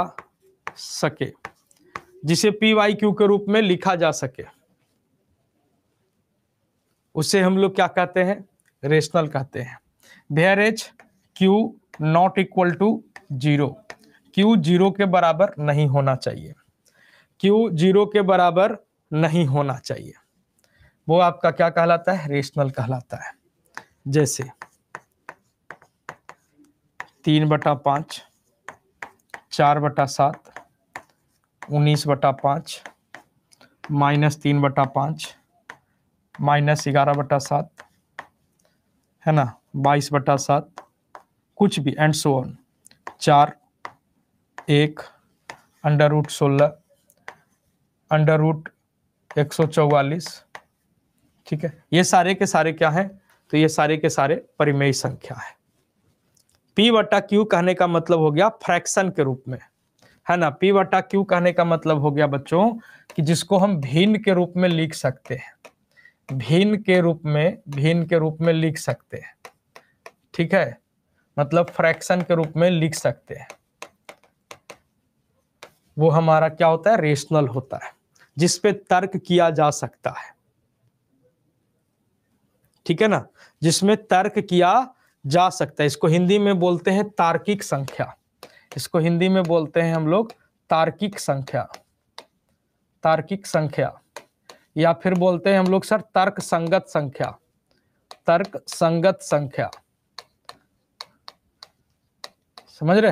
सके जिसे पी वाई क्यू के रूप में लिखा जा सके उसे हम लोग क्या कहते हैं रेशनल कहते हैं there H Q not equal to zero Q zero के बराबर नहीं होना चाहिए क्यू जीरो के बराबर नहीं होना चाहिए वो आपका क्या कहलाता है रेशनल कहलाता है जैसे तीन बटा पांच चार बटा सात उन्नीस बटा पांच माइनस तीन बटा पांच माइनस ग्यारह बटा सात है ना बाईस बटा सात कुछ भी एंड सो ऑन चार एक अंडर रूट सोलह अंडर रूट 144 ठीक है ये सारे के सारे क्या है तो ये सारे के सारे परिमेय संख्या है पी वटा क्यू कहने का मतलब हो गया फ्रैक्शन के रूप में है ना पी वटा क्यू कहने का मतलब हो गया बच्चों कि जिसको हम भिन्न के रूप में लिख सकते हैं भिन्न के रूप में भिन्न के रूप में लिख सकते हैं ठीक है मतलब फ्रैक्शन के रूप में लिख सकते हैं वो हमारा क्या होता है रेशनल होता है जिस पे तर्क किया जा सकता है ठीक है ना जिसमें तर्क किया जा सकता है इसको हिंदी में बोलते हैं तार्किक संख्या इसको हिंदी में बोलते हैं हम लोग तार्किक संख्या तार्किक संख्या या फिर बोलते हैं हम लोग सर तर्क संगत संख्या तर्क संगत संख्या समझ रहे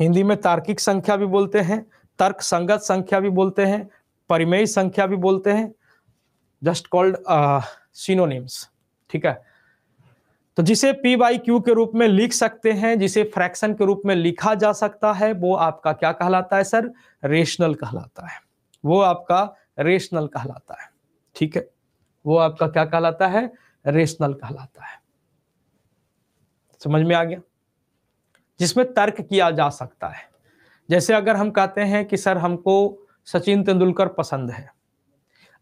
हिंदी में तार्किक संख्या भी बोलते हैं तर्क संगत संख्या भी बोलते हैं परिमेय संख्या भी बोलते हैं जस्ट कॉल्ड सिनोनिम्स ठीक है तो जिसे p बाई क्यू के रूप में लिख सकते हैं जिसे फ्रैक्शन के रूप में लिखा जा सकता है वो आपका क्या कहलाता है सर रेशनल कहलाता है वो आपका रेशनल कहलाता है ठीक है वो आपका क्या कहलाता है रेशनल कहलाता है समझ में आ गया जिसमें तर्क किया जा सकता है जैसे अगर हम कहते हैं कि सर हमको सचिन तेंदुलकर पसंद है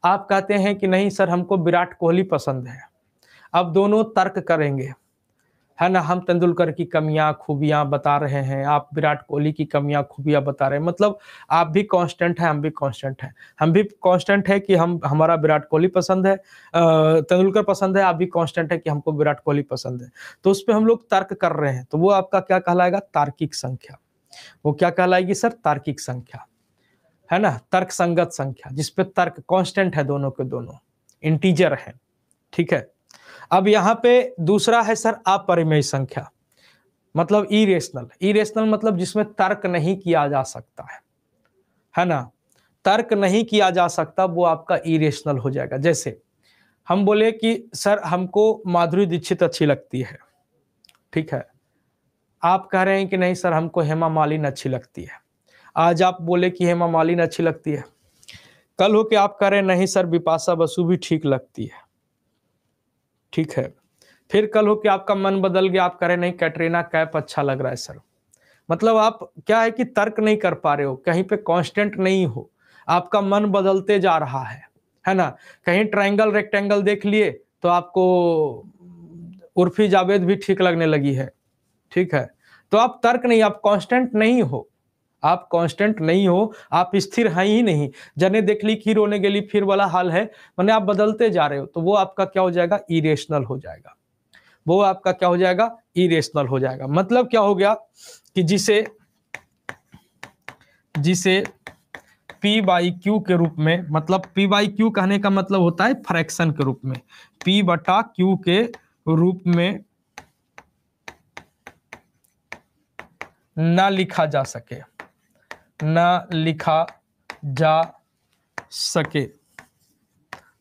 आप कहते हैं कि नहीं सर हमको विराट कोहली पसंद है अब दोनों तर्क करेंगे है ना हम तेंदुलकर की कमियां खूबियां बता रहे हैं आप विराट कोहली की कमियां खूबियां बता रहे हैं मतलब आप भी कांस्टेंट हैं हम भी कांस्टेंट हैं हम भी कांस्टेंट है कि हम हमारा विराट कोहली पसंद है तेंदुलकर पसंद है आप भी कांस्टेंट है कि हमको विराट कोहली पसंद है तो उस पर हम लोग तर्क कर रहे हैं तो वो आपका क्या कहलाएगा तार्किक संख्या वो क्या कहलाएगी सर तार्किक संख्या है ना तर्क संगत संख्या जिसपे तर्क कांस्टेंट है दोनों के दोनों इंटीजर है ठीक है अब यहाँ पे दूसरा है सर अपरिमेय संख्या मतलब इरेशनल इरेशनल मतलब जिसमें तर्क नहीं किया जा सकता है है ना तर्क नहीं किया जा सकता वो आपका इरेशनल हो जाएगा जैसे हम बोले कि सर हमको माधुरी दीक्षित अच्छी लगती है ठीक है आप कह रहे हैं कि नहीं सर हमको हेमा मालिन अच्छी लगती है आज आप बोले कि हेमा मालिन अच्छी लगती है कल हो के आप कह रहे नहीं सर बिपाशा बसु भी ठीक लगती है ठीक है फिर कल हो के आपका मन बदल गया आप कह रहे नहीं कैटरीना कैप अच्छा लग रहा है सर मतलब आप क्या है कि तर्क नहीं कर पा रहे हो कहीं पे कांस्टेंट नहीं हो आपका मन बदलते जा रहा है है ना कहीं ट्रायंगल रेक्टेंगल देख लिए तो आपको उर्फी जावेद भी ठीक लगने लगी है ठीक है तो आप तर्क नहीं आप कांस्टेंट नहीं हो आप कांस्टेंट नहीं हो आप स्थिर हैं ही नहीं जने देख ली खीर होने के लिए फिर वाला हाल है मैंने आप बदलते जा रहे हो तो वो आपका क्या हो जाएगा इरेशनल हो जाएगा वो आपका क्या हो जाएगा इरेशनल हो जाएगा मतलब क्या हो गया कि जिसे जिसे पी बाई क्यू के रूप में मतलब पी बाई क्यू कहने का मतलब होता है फ्रैक्शन के रूप में पी बटा क्यू के रूप में ना लिखा जा सके न लिखा जा सके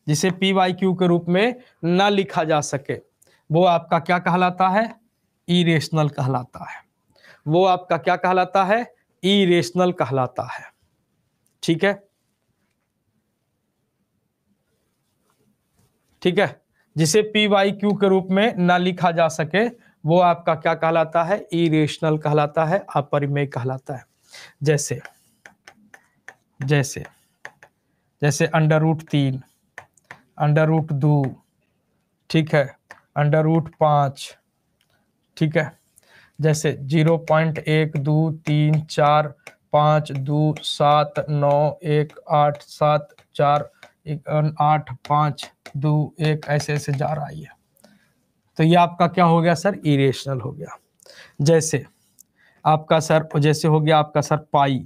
जिसे पी वाई क्यू के रूप में न लिखा जा सके वो आपका क्या कहलाता है इरेशनल कहलाता है वो आपका क्या कहलाता है इरेशनल कहलाता है ठीक है ठीक है जिसे पी वाई क्यू के रूप में ना लिखा जा सके वो आपका क्या कहलाता है इरेशनल कहलाता है अपरिमेय कहलाता है जैसे जैसे जैसे अंडर रूट तीन अंडर रूट दो ठीक है अंडर रूट पाँच ठीक है जैसे जीरो पॉइंट एक दो तीन चार पाँच दो सात नौ एक आठ सात चार एक आठ पाँच दो एक ऐसे ऐसे जा रहा है तो ये आपका क्या हो गया सर इरेशनल हो गया जैसे आपका सर जैसे हो गया आपका सर पाई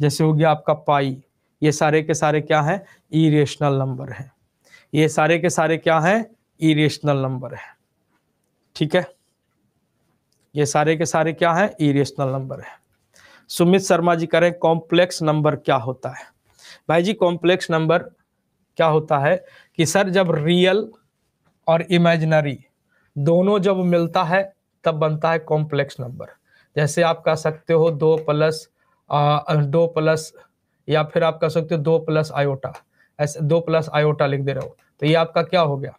जैसे हो गया आपका पाई ये सारे के सारे क्या है इरेशनल नंबर है ये सारे के सारे क्या है इरेशनल नंबर है ठीक है ये सारे के सारे क्या है इरेशनल नंबर है सुमित शर्मा जी करें कॉम्प्लेक्स नंबर क्या होता है भाई जी कॉम्प्लेक्स नंबर क्या होता है कि सर जब रियल और इमेजिनरी दोनों जब मिलता है तब बनता है कॉम्प्लेक्स नंबर जैसे आप कह सकते हो दो प्लस आ, दो प्लस या फिर आप कह सकते हो दो प्लस आयोटा ऐसे दो प्लस आयोटा लिख दे रहे हो तो ये आपका क्या हो गया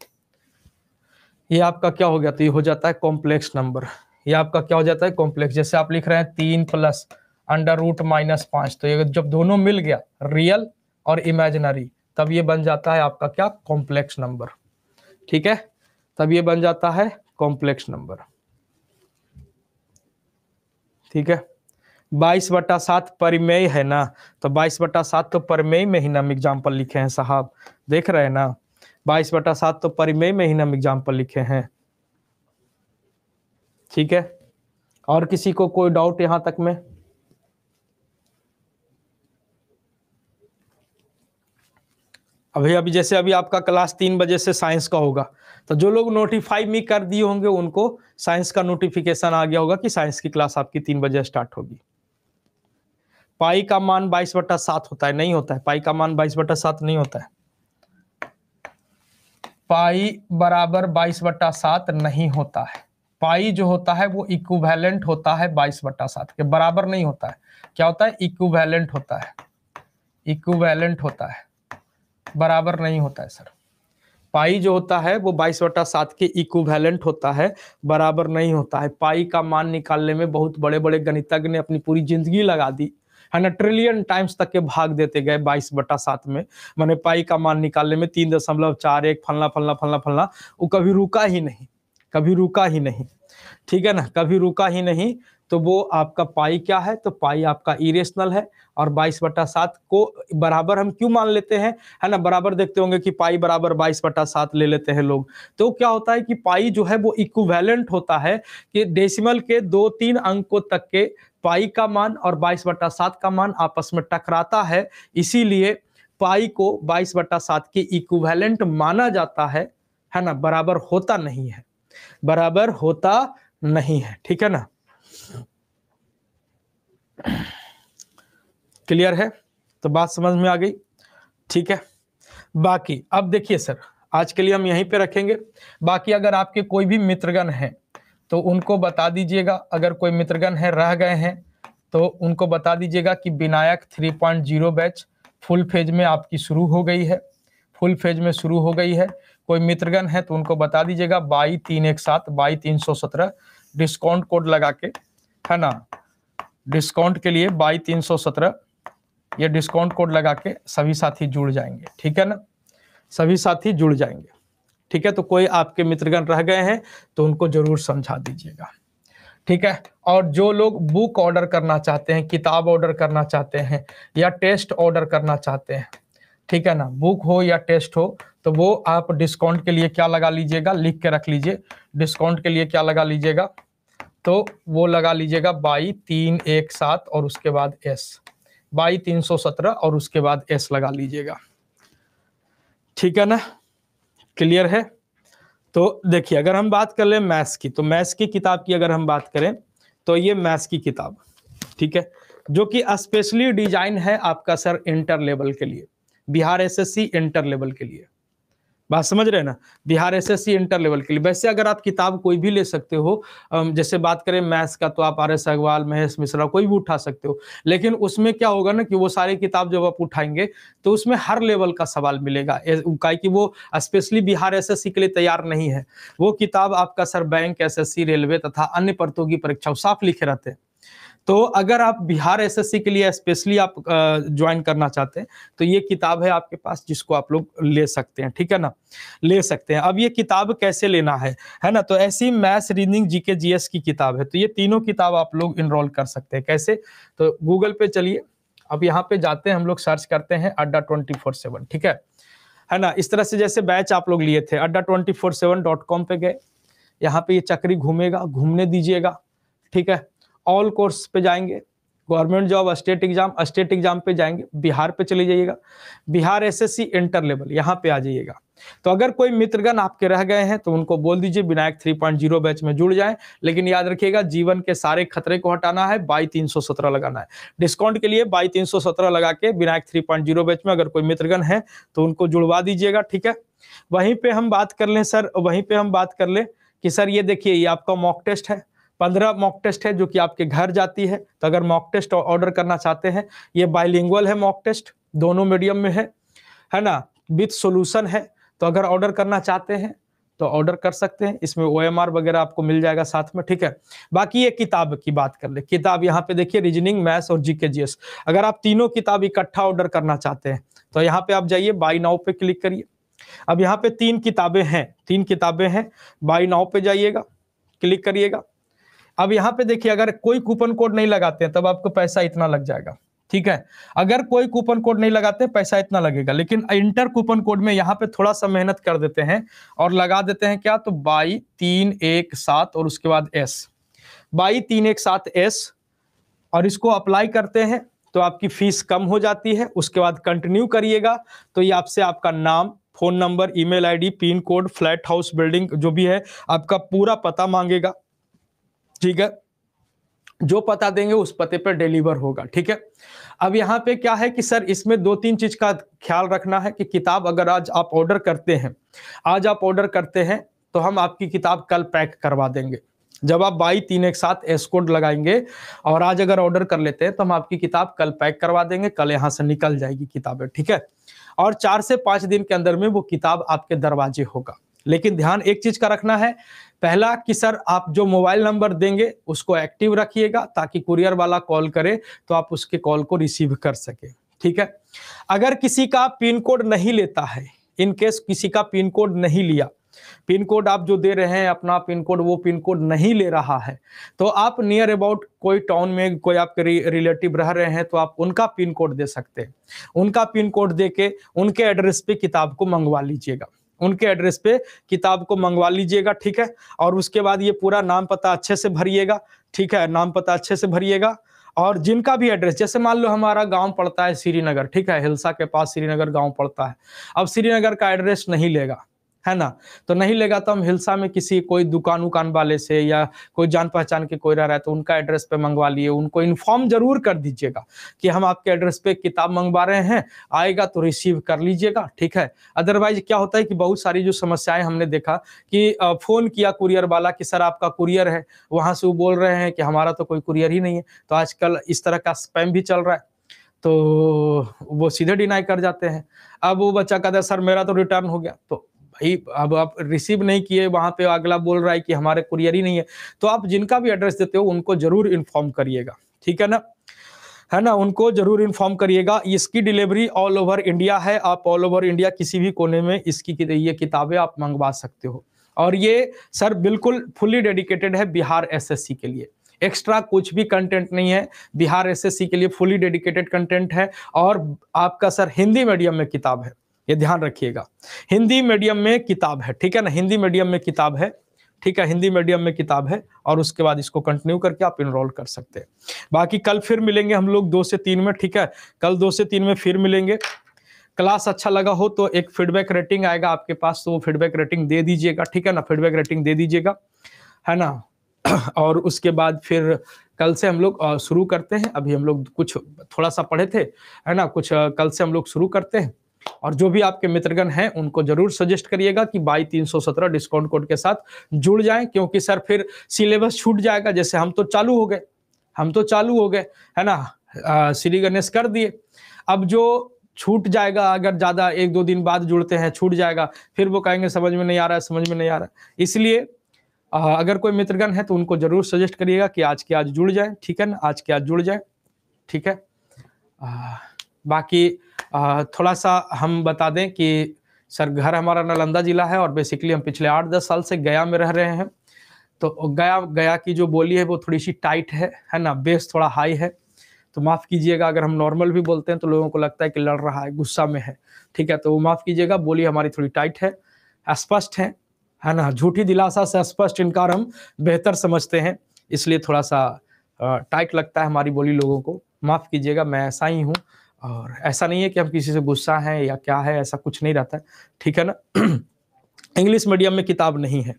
ये आपका क्या हो गया तो ये हो जाता है कॉम्प्लेक्स नंबर ये आपका क्या हो जाता है कॉम्प्लेक्स जैसे आप लिख रहे हैं तीन प्लस अंडर रूट माइनस पांच तो ये जब दोनों मिल गया रियल और इमेजिनरी तब ये बन जाता है आपका क्या कॉम्प्लेक्स नंबर ठीक है तब ये बन जाता है कॉम्प्लेक्स नंबर ठीक है बाईस बट्टा सात परिमेय है ना तो बाईस बट्टा सात तो परिमेय में ही हम एग्जाम्पल लिखे हैं साहब देख रहे हैं ना बाईस बटा सात तो परिमेय में ही हम एग्जाम्पल लिखे हैं ठीक है और किसी को कोई डाउट यहाँ तक में अभी अभी जैसे अभी आपका क्लास तीन बजे से साइंस का होगा तो जो लोग नोटिफाई मी कर दिए होंगे उनको साइंस का नोटिफिकेशन आ गया होगा कि साइंस की क्लास आपकी तीन बजे स्टार्ट होगी पाई का मान बाईस बटा सात होता है नहीं होता है पाई का मान बाईस बटा सात नहीं होता है पाई बराबर बाईस बटा सात नहीं होता है पाई जो होता है वो इक्वेलेंट होता है बाईस बटा सात के बराबर नहीं होता है क्या होता है इक्वेलेंट होता है इक्वेलेंट होता है बराबर नहीं होता है सर पाई जो होता है वो बाईस वटा सात के इक्विवेलेंट होता है बराबर नहीं होता है पाई का मान निकालने में बहुत बड़े बड़े गणितज्ञ ने अपनी पूरी जिंदगी लगा दी है ना ट्रिलियन टाइम्स तक के भाग देते गए बाईस बटा सात में मैंने पाई का मान निकालने में तीन दशमलव चार एक फलना फलना फलना फलना वो कभी रुका ही नहीं कभी रुका ही नहीं ठीक है ना कभी रुका ही नहीं तो वो आपका पाई क्या है तो पाई आपका इरेशनल है और 22 बटा सात को बराबर हम क्यों मान लेते हैं है ना बराबर देखते होंगे कि पाई बराबर बाईस बटा सात ले लेते हैं लोग तो क्या होता है कि पाई जो है वो इक्वेलेंट होता है कि डेसिमल के दो तीन अंकों तक के पाई का मान और 22 बटा सात का मान आपस में टकराता है इसीलिए पाई को 22 बटा सात के इक्वैलेंट माना जाता है है ना बराबर होता नहीं है बराबर होता नहीं है ठीक है ना क्लियर है तो बात समझ में आ गई ठीक है बाकी अब देखिए सर आज के लिए हम यहीं पे रखेंगे बाकी अगर आपके कोई भी मित्रगण हैं तो उनको बता दीजिएगा अगर कोई मित्रगण है रह गए हैं तो उनको बता दीजिएगा कि विनायक 3.0 बैच फुल फेज में आपकी शुरू हो गई है फुल फेज में शुरू हो गई है कोई मित्रगण है तो उनको बता दीजिएगा बाई तीन एक सात बाई तीन सौ सत्रह डिस्काउंट कोड लगा के है ना डिस्काउंट के लिए बाई तीन सौ सत्रह ये डिस्काउंट कोड लगा के सभी साथी जुड़ जाएंगे ठीक है ना सभी साथी जुड़ जाएंगे ठीक है तो कोई आपके मित्रगण रह गए हैं तो उनको जरूर समझा दीजिएगा ठीक है और जो लोग बुक ऑर्डर करना चाहते हैं किताब ऑर्डर करना चाहते हैं या टेस्ट ऑर्डर करना चाहते हैं ठीक है ना बुक हो या टेस्ट हो तो वो आप डिस्काउंट के लिए क्या लगा लीजिएगा लिख के रख लीजिए डिस्काउंट के लिए क्या लगा लीजिएगा तो वो लगा लीजिएगा बाई तीन एक सात और उसके बाद एस बाई तीन सौ सत्रह और उसके बाद एस लगा लीजिएगा ठीक है ना क्लियर है तो देखिए अगर हम बात कर ले मैथ्स की तो मैथ्स की किताब की अगर हम बात करें तो ये मैथ्स की किताब ठीक है जो कि स्पेशली डिजाइन है आपका सर इंटर लेवल के लिए बिहार एसएससी इंटर लेवल के लिए बात समझ रहे हैं ना बिहार एसएससी इंटर लेवल के लिए वैसे अगर आप किताब कोई भी ले सकते हो जैसे बात करें मैथ्स का तो आप आर एस अग्रवाल महेश मिश्रा कोई भी उठा सकते हो लेकिन उसमें क्या होगा ना कि वो सारी किताब जब आप उठाएंगे तो उसमें हर लेवल का सवाल मिलेगा का कि वो स्पेशली बिहार एस के लिए तैयार नहीं है वो किताब आपका सर बैंक एस रेलवे तथा अन्य प्रतियोगी परीक्षाओं साफ लिखे रहते हैं तो अगर आप बिहार एसएससी के लिए स्पेशली आप ज्वाइन करना चाहते हैं तो ये किताब है आपके पास जिसको आप लोग ले सकते हैं ठीक है ना ले सकते हैं अब ये किताब कैसे लेना है है ना तो ऐसी मैथ्स रीजनिंग जीके जीएस की किताब है तो ये तीनों किताब आप लोग इनरोल कर सकते हैं कैसे तो गूगल पे चलिए अब यहाँ पे जाते हैं हम लोग सर्च करते हैं अड्डा ट्वेंटी फोर सेवन ठीक है है ना इस तरह से जैसे बैच आप लोग लिए थे Adda twenty four seven dot com पे गए यहाँ पे ये चक्री घूमेगा घूमने दीजिएगा ठीक है ऑल कोर्स पे जाएंगे government job state exam state exam पे जाएंगे बिहार पे चले जाइएगा बिहार एसएससी इंटर लेवल यहाँ पे आ जाइएगा तो अगर कोई मित्रगण आपके रह गए हैं तो उनको बोल दीजिए विनायक 3.0 बैच में जुड़ जाएं लेकिन याद रखिएगा जीवन के सारे खतरे को हटाना है बाई 317 लगाना है डिस्काउंट के लिए बाई 317 लगा के विनायक 3.0 बैच में अगर कोई मित्रगण है तो उनको जुड़वा दीजिएगा ठीक है वहीं पर हम बात कर लें सर वहीं पर हम बात कर लें कि सर ये देखिए ये आपका मॉक टेस्ट है पंद्रह मॉक टेस्ट है जो कि आपके घर जाती है तो अगर मॉक टेस्ट ऑर्डर करना चाहते हैं ये बाइलिंगुअल है मॉक टेस्ट दोनों मीडियम में है है ना विथ सोल्यूशन है तो अगर ऑर्डर करना चाहते हैं तो ऑर्डर कर सकते हैं इसमें ओ वगैरह आपको मिल जाएगा साथ में ठीक है बाकी ये किताब की बात कर ले किताब यहाँ पे देखिए रीजनिंग मैथ्स और जीके जीएस अगर आप तीनों किताब इकट्ठा ऑर्डर करना चाहते हैं तो यहाँ पे आप जाइए बाई नाव पे क्लिक करिए अब यहाँ पे तीन किताबें हैं तीन किताबें हैं बाई नाव पे जाइएगा क्लिक करिएगा अब यहाँ पे देखिए अगर कोई कूपन कोड नहीं लगाते हैं तब आपको पैसा इतना लग जाएगा ठीक है अगर कोई कूपन कोड नहीं लगाते पैसा इतना लगेगा लेकिन इंटर कूपन कोड में यहाँ पे थोड़ा सा मेहनत कर देते हैं और लगा देते हैं क्या तो बाई तीन एक सात और उसके बाद एस बाई तीन एक सात एस और इसको अप्लाई करते हैं तो आपकी फीस कम हो जाती है उसके बाद कंटिन्यू करिएगा तो ये आपसे आपका नाम phone number email ID pin code flat house building जो भी है आपका पूरा पता मांगेगा ठीक है जो पता देंगे उस पते पर डिलीवर होगा ठीक है अब यहाँ पे क्या है कि सर इसमें दो तीन चीज का ख्याल रखना है कि किताब अगर आज आप ऑर्डर करते हैं आज आप ऑर्डर करते हैं तो हम आपकी किताब कल पैक करवा देंगे जब आप बाई तीन एक साथ एस्कोड लगाएंगे और आज अगर ऑर्डर कर लेते हैं तो हम आपकी किताब कल पैक करवा देंगे कल यहाँ से निकल जाएगी किताबें ठीक है और चार से पांच दिन के अंदर में वो किताब आपके दरवाजे होगा लेकिन ध्यान एक चीज का रखना है पहला कि सर आप जो मोबाइल नंबर देंगे उसको एक्टिव रखिएगा ताकि कुरियर वाला कॉल करे तो आप उसके कॉल को रिसीव कर सके ठीक है अगर किसी का पिन कोड नहीं लेता है इन केस किसी का पिन कोड नहीं लिया पिन कोड आप जो दे रहे हैं अपना पिन कोड वो पिन कोड नहीं ले रहा है तो आप नियर अबाउट कोई टाउन में कोई आपके रिलेटिव रह रहे हैं तो आप उनका पिन कोड दे सकते हैं उनका पिन कोड दे के उनके एड्रेस पे किताब को मंगवा लीजिएगा उनके एड्रेस पे किताब को मंगवा लीजिएगा ठीक है और उसके बाद ये पूरा नाम पता अच्छे से भरिएगा ठीक है नाम पता अच्छे से भरिएगा और जिनका भी एड्रेस जैसे मान लो हमारा गांव पड़ता है श्रीनगर ठीक है हिलसा के पास श्रीनगर गांव पड़ता है अब श्रीनगर का एड्रेस नहीं लेगा है ना तो नहीं लेगा तो हम हिलसा में किसी कोई दुकान उकान वाले से या कोई जान पहचान के कोई रह रहा है तो उनका एड्रेस पे मंगवा लिए उनको इन्फॉर्म जरूर कर दीजिएगा कि हम आपके एड्रेस पे किताब मंगवा रहे हैं आएगा तो रिसीव कर लीजिएगा ठीक है अदरवाइज क्या होता है कि बहुत सारी जो समस्याएं हमने देखा कि फोन किया कुरियर वाला कि सर आपका कुरियर है वहां से वो बोल रहे हैं कि हमारा तो कोई कुरियर ही नहीं है तो आजकल इस तरह का स्पैम भी चल रहा है तो वो सीधे डिनाई कर जाते हैं अब वो बच्चा कहता है सर मेरा तो रिटर्न हो गया तो भाई अब आप रिसीव नहीं किए वहां पे अगला बोल रहा है कि हमारे कुरियर ही नहीं है तो आप जिनका भी एड्रेस देते हो उनको जरूर इन्फॉर्म करिएगा ठीक है ना है ना उनको जरूर इन्फॉर्म करिएगा इसकी डिलीवरी ऑल ओवर इंडिया है आप ऑल ओवर इंडिया किसी भी कोने में इसकी ये किताबें आप मंगवा सकते हो और ये सर बिल्कुल फुल्ली डेडिकेटेड है बिहार एसएससी के लिए एक्स्ट्रा कुछ भी कंटेंट नहीं है बिहार एसएससी के लिए फुली डेडिकेटेड कंटेंट है और आपका सर हिंदी मीडियम में किताब है ये ध्यान रखिएगा हिंदी मीडियम में किताब है ठीक है ना हिंदी मीडियम में किताब है ठीक है हिंदी मीडियम में किताब है और उसके बाद इसको कंटिन्यू करके आप इनरोल कर सकते हैं बाकी कल फिर मिलेंगे हम लोग दो से तीन में ठीक है कल दो से तीन में फिर मिलेंगे क्लास अच्छा लगा हो तो एक फीडबैक रेटिंग आएगा आपके पास तो वो फीडबैक रेटिंग दे दीजिएगा ठीक है ना फीडबैक रेटिंग दे दीजिएगा है ना और उसके बाद फिर कल से हम लोग शुरू करते हैं अभी हम लोग कुछ थोड़ा सा पढ़े थे है ना कुछ कल से हम लोग शुरू करते हैं और जो भी आपके मित्रगण हैं उनको जरूर सजेस्ट करिएगा कि बाई सत्रह डिस्काउंट कोड के साथ जुड़ जाएं क्योंकि सर फिर सिलेबस छूट जाएगा जैसे हम तो चालू हो गए हम तो चालू हो गए है ना श्री गणेश कर दिए अब जो छूट जाएगा अगर ज्यादा एक दो दिन बाद जुड़ते हैं छूट जाएगा फिर वो कहेंगे समझ में नहीं आ रहा है समझ में नहीं आ रहा है इसलिए अगर कोई मित्रगण है तो उनको जरूर सजेस्ट करिएगा कि आज के आज जुड़ जाए ठीक है ना आज के आज जुड़ जाए ठीक है आ, बाकी थोड़ा सा हम बता दें कि सर घर हमारा नालंदा ज़िला है और बेसिकली हम पिछले आठ दस साल से गया में रह रहे हैं तो गया गया की जो बोली है वो थोड़ी सी टाइट है है ना बेस थोड़ा हाई है तो माफ़ कीजिएगा अगर हम नॉर्मल भी बोलते हैं तो लोगों को लगता है कि लड़ रहा है गुस्सा में है ठीक है तो वो माफ़ कीजिएगा बोली हमारी थोड़ी टाइट है स्पष्ट है है ना झूठी दिलासा से स्पष्ट इनकार हम बेहतर समझते हैं इसलिए थोड़ा सा टाइट लगता है हमारी बोली लोगों को माफ़ कीजिएगा मैं ऐसा ही हूँ और ऐसा नहीं है कि हम किसी से गुस्सा हैं या क्या है ऐसा कुछ नहीं रहता है ठीक है ना इंग्लिश मीडियम में किताब नहीं है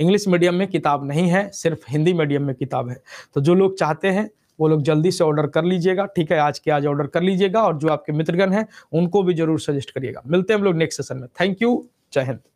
इंग्लिश मीडियम में किताब नहीं है सिर्फ हिंदी मीडियम में किताब है तो जो लोग चाहते हैं वो लोग जल्दी से ऑर्डर कर लीजिएगा ठीक है आज के आज ऑर्डर कर लीजिएगा और जो आपके मित्रगण हैं उनको भी जरूर सजेस्ट करिएगा मिलते हैं हम लोग नेक्स्ट सेशन में थैंक यू जय हिंद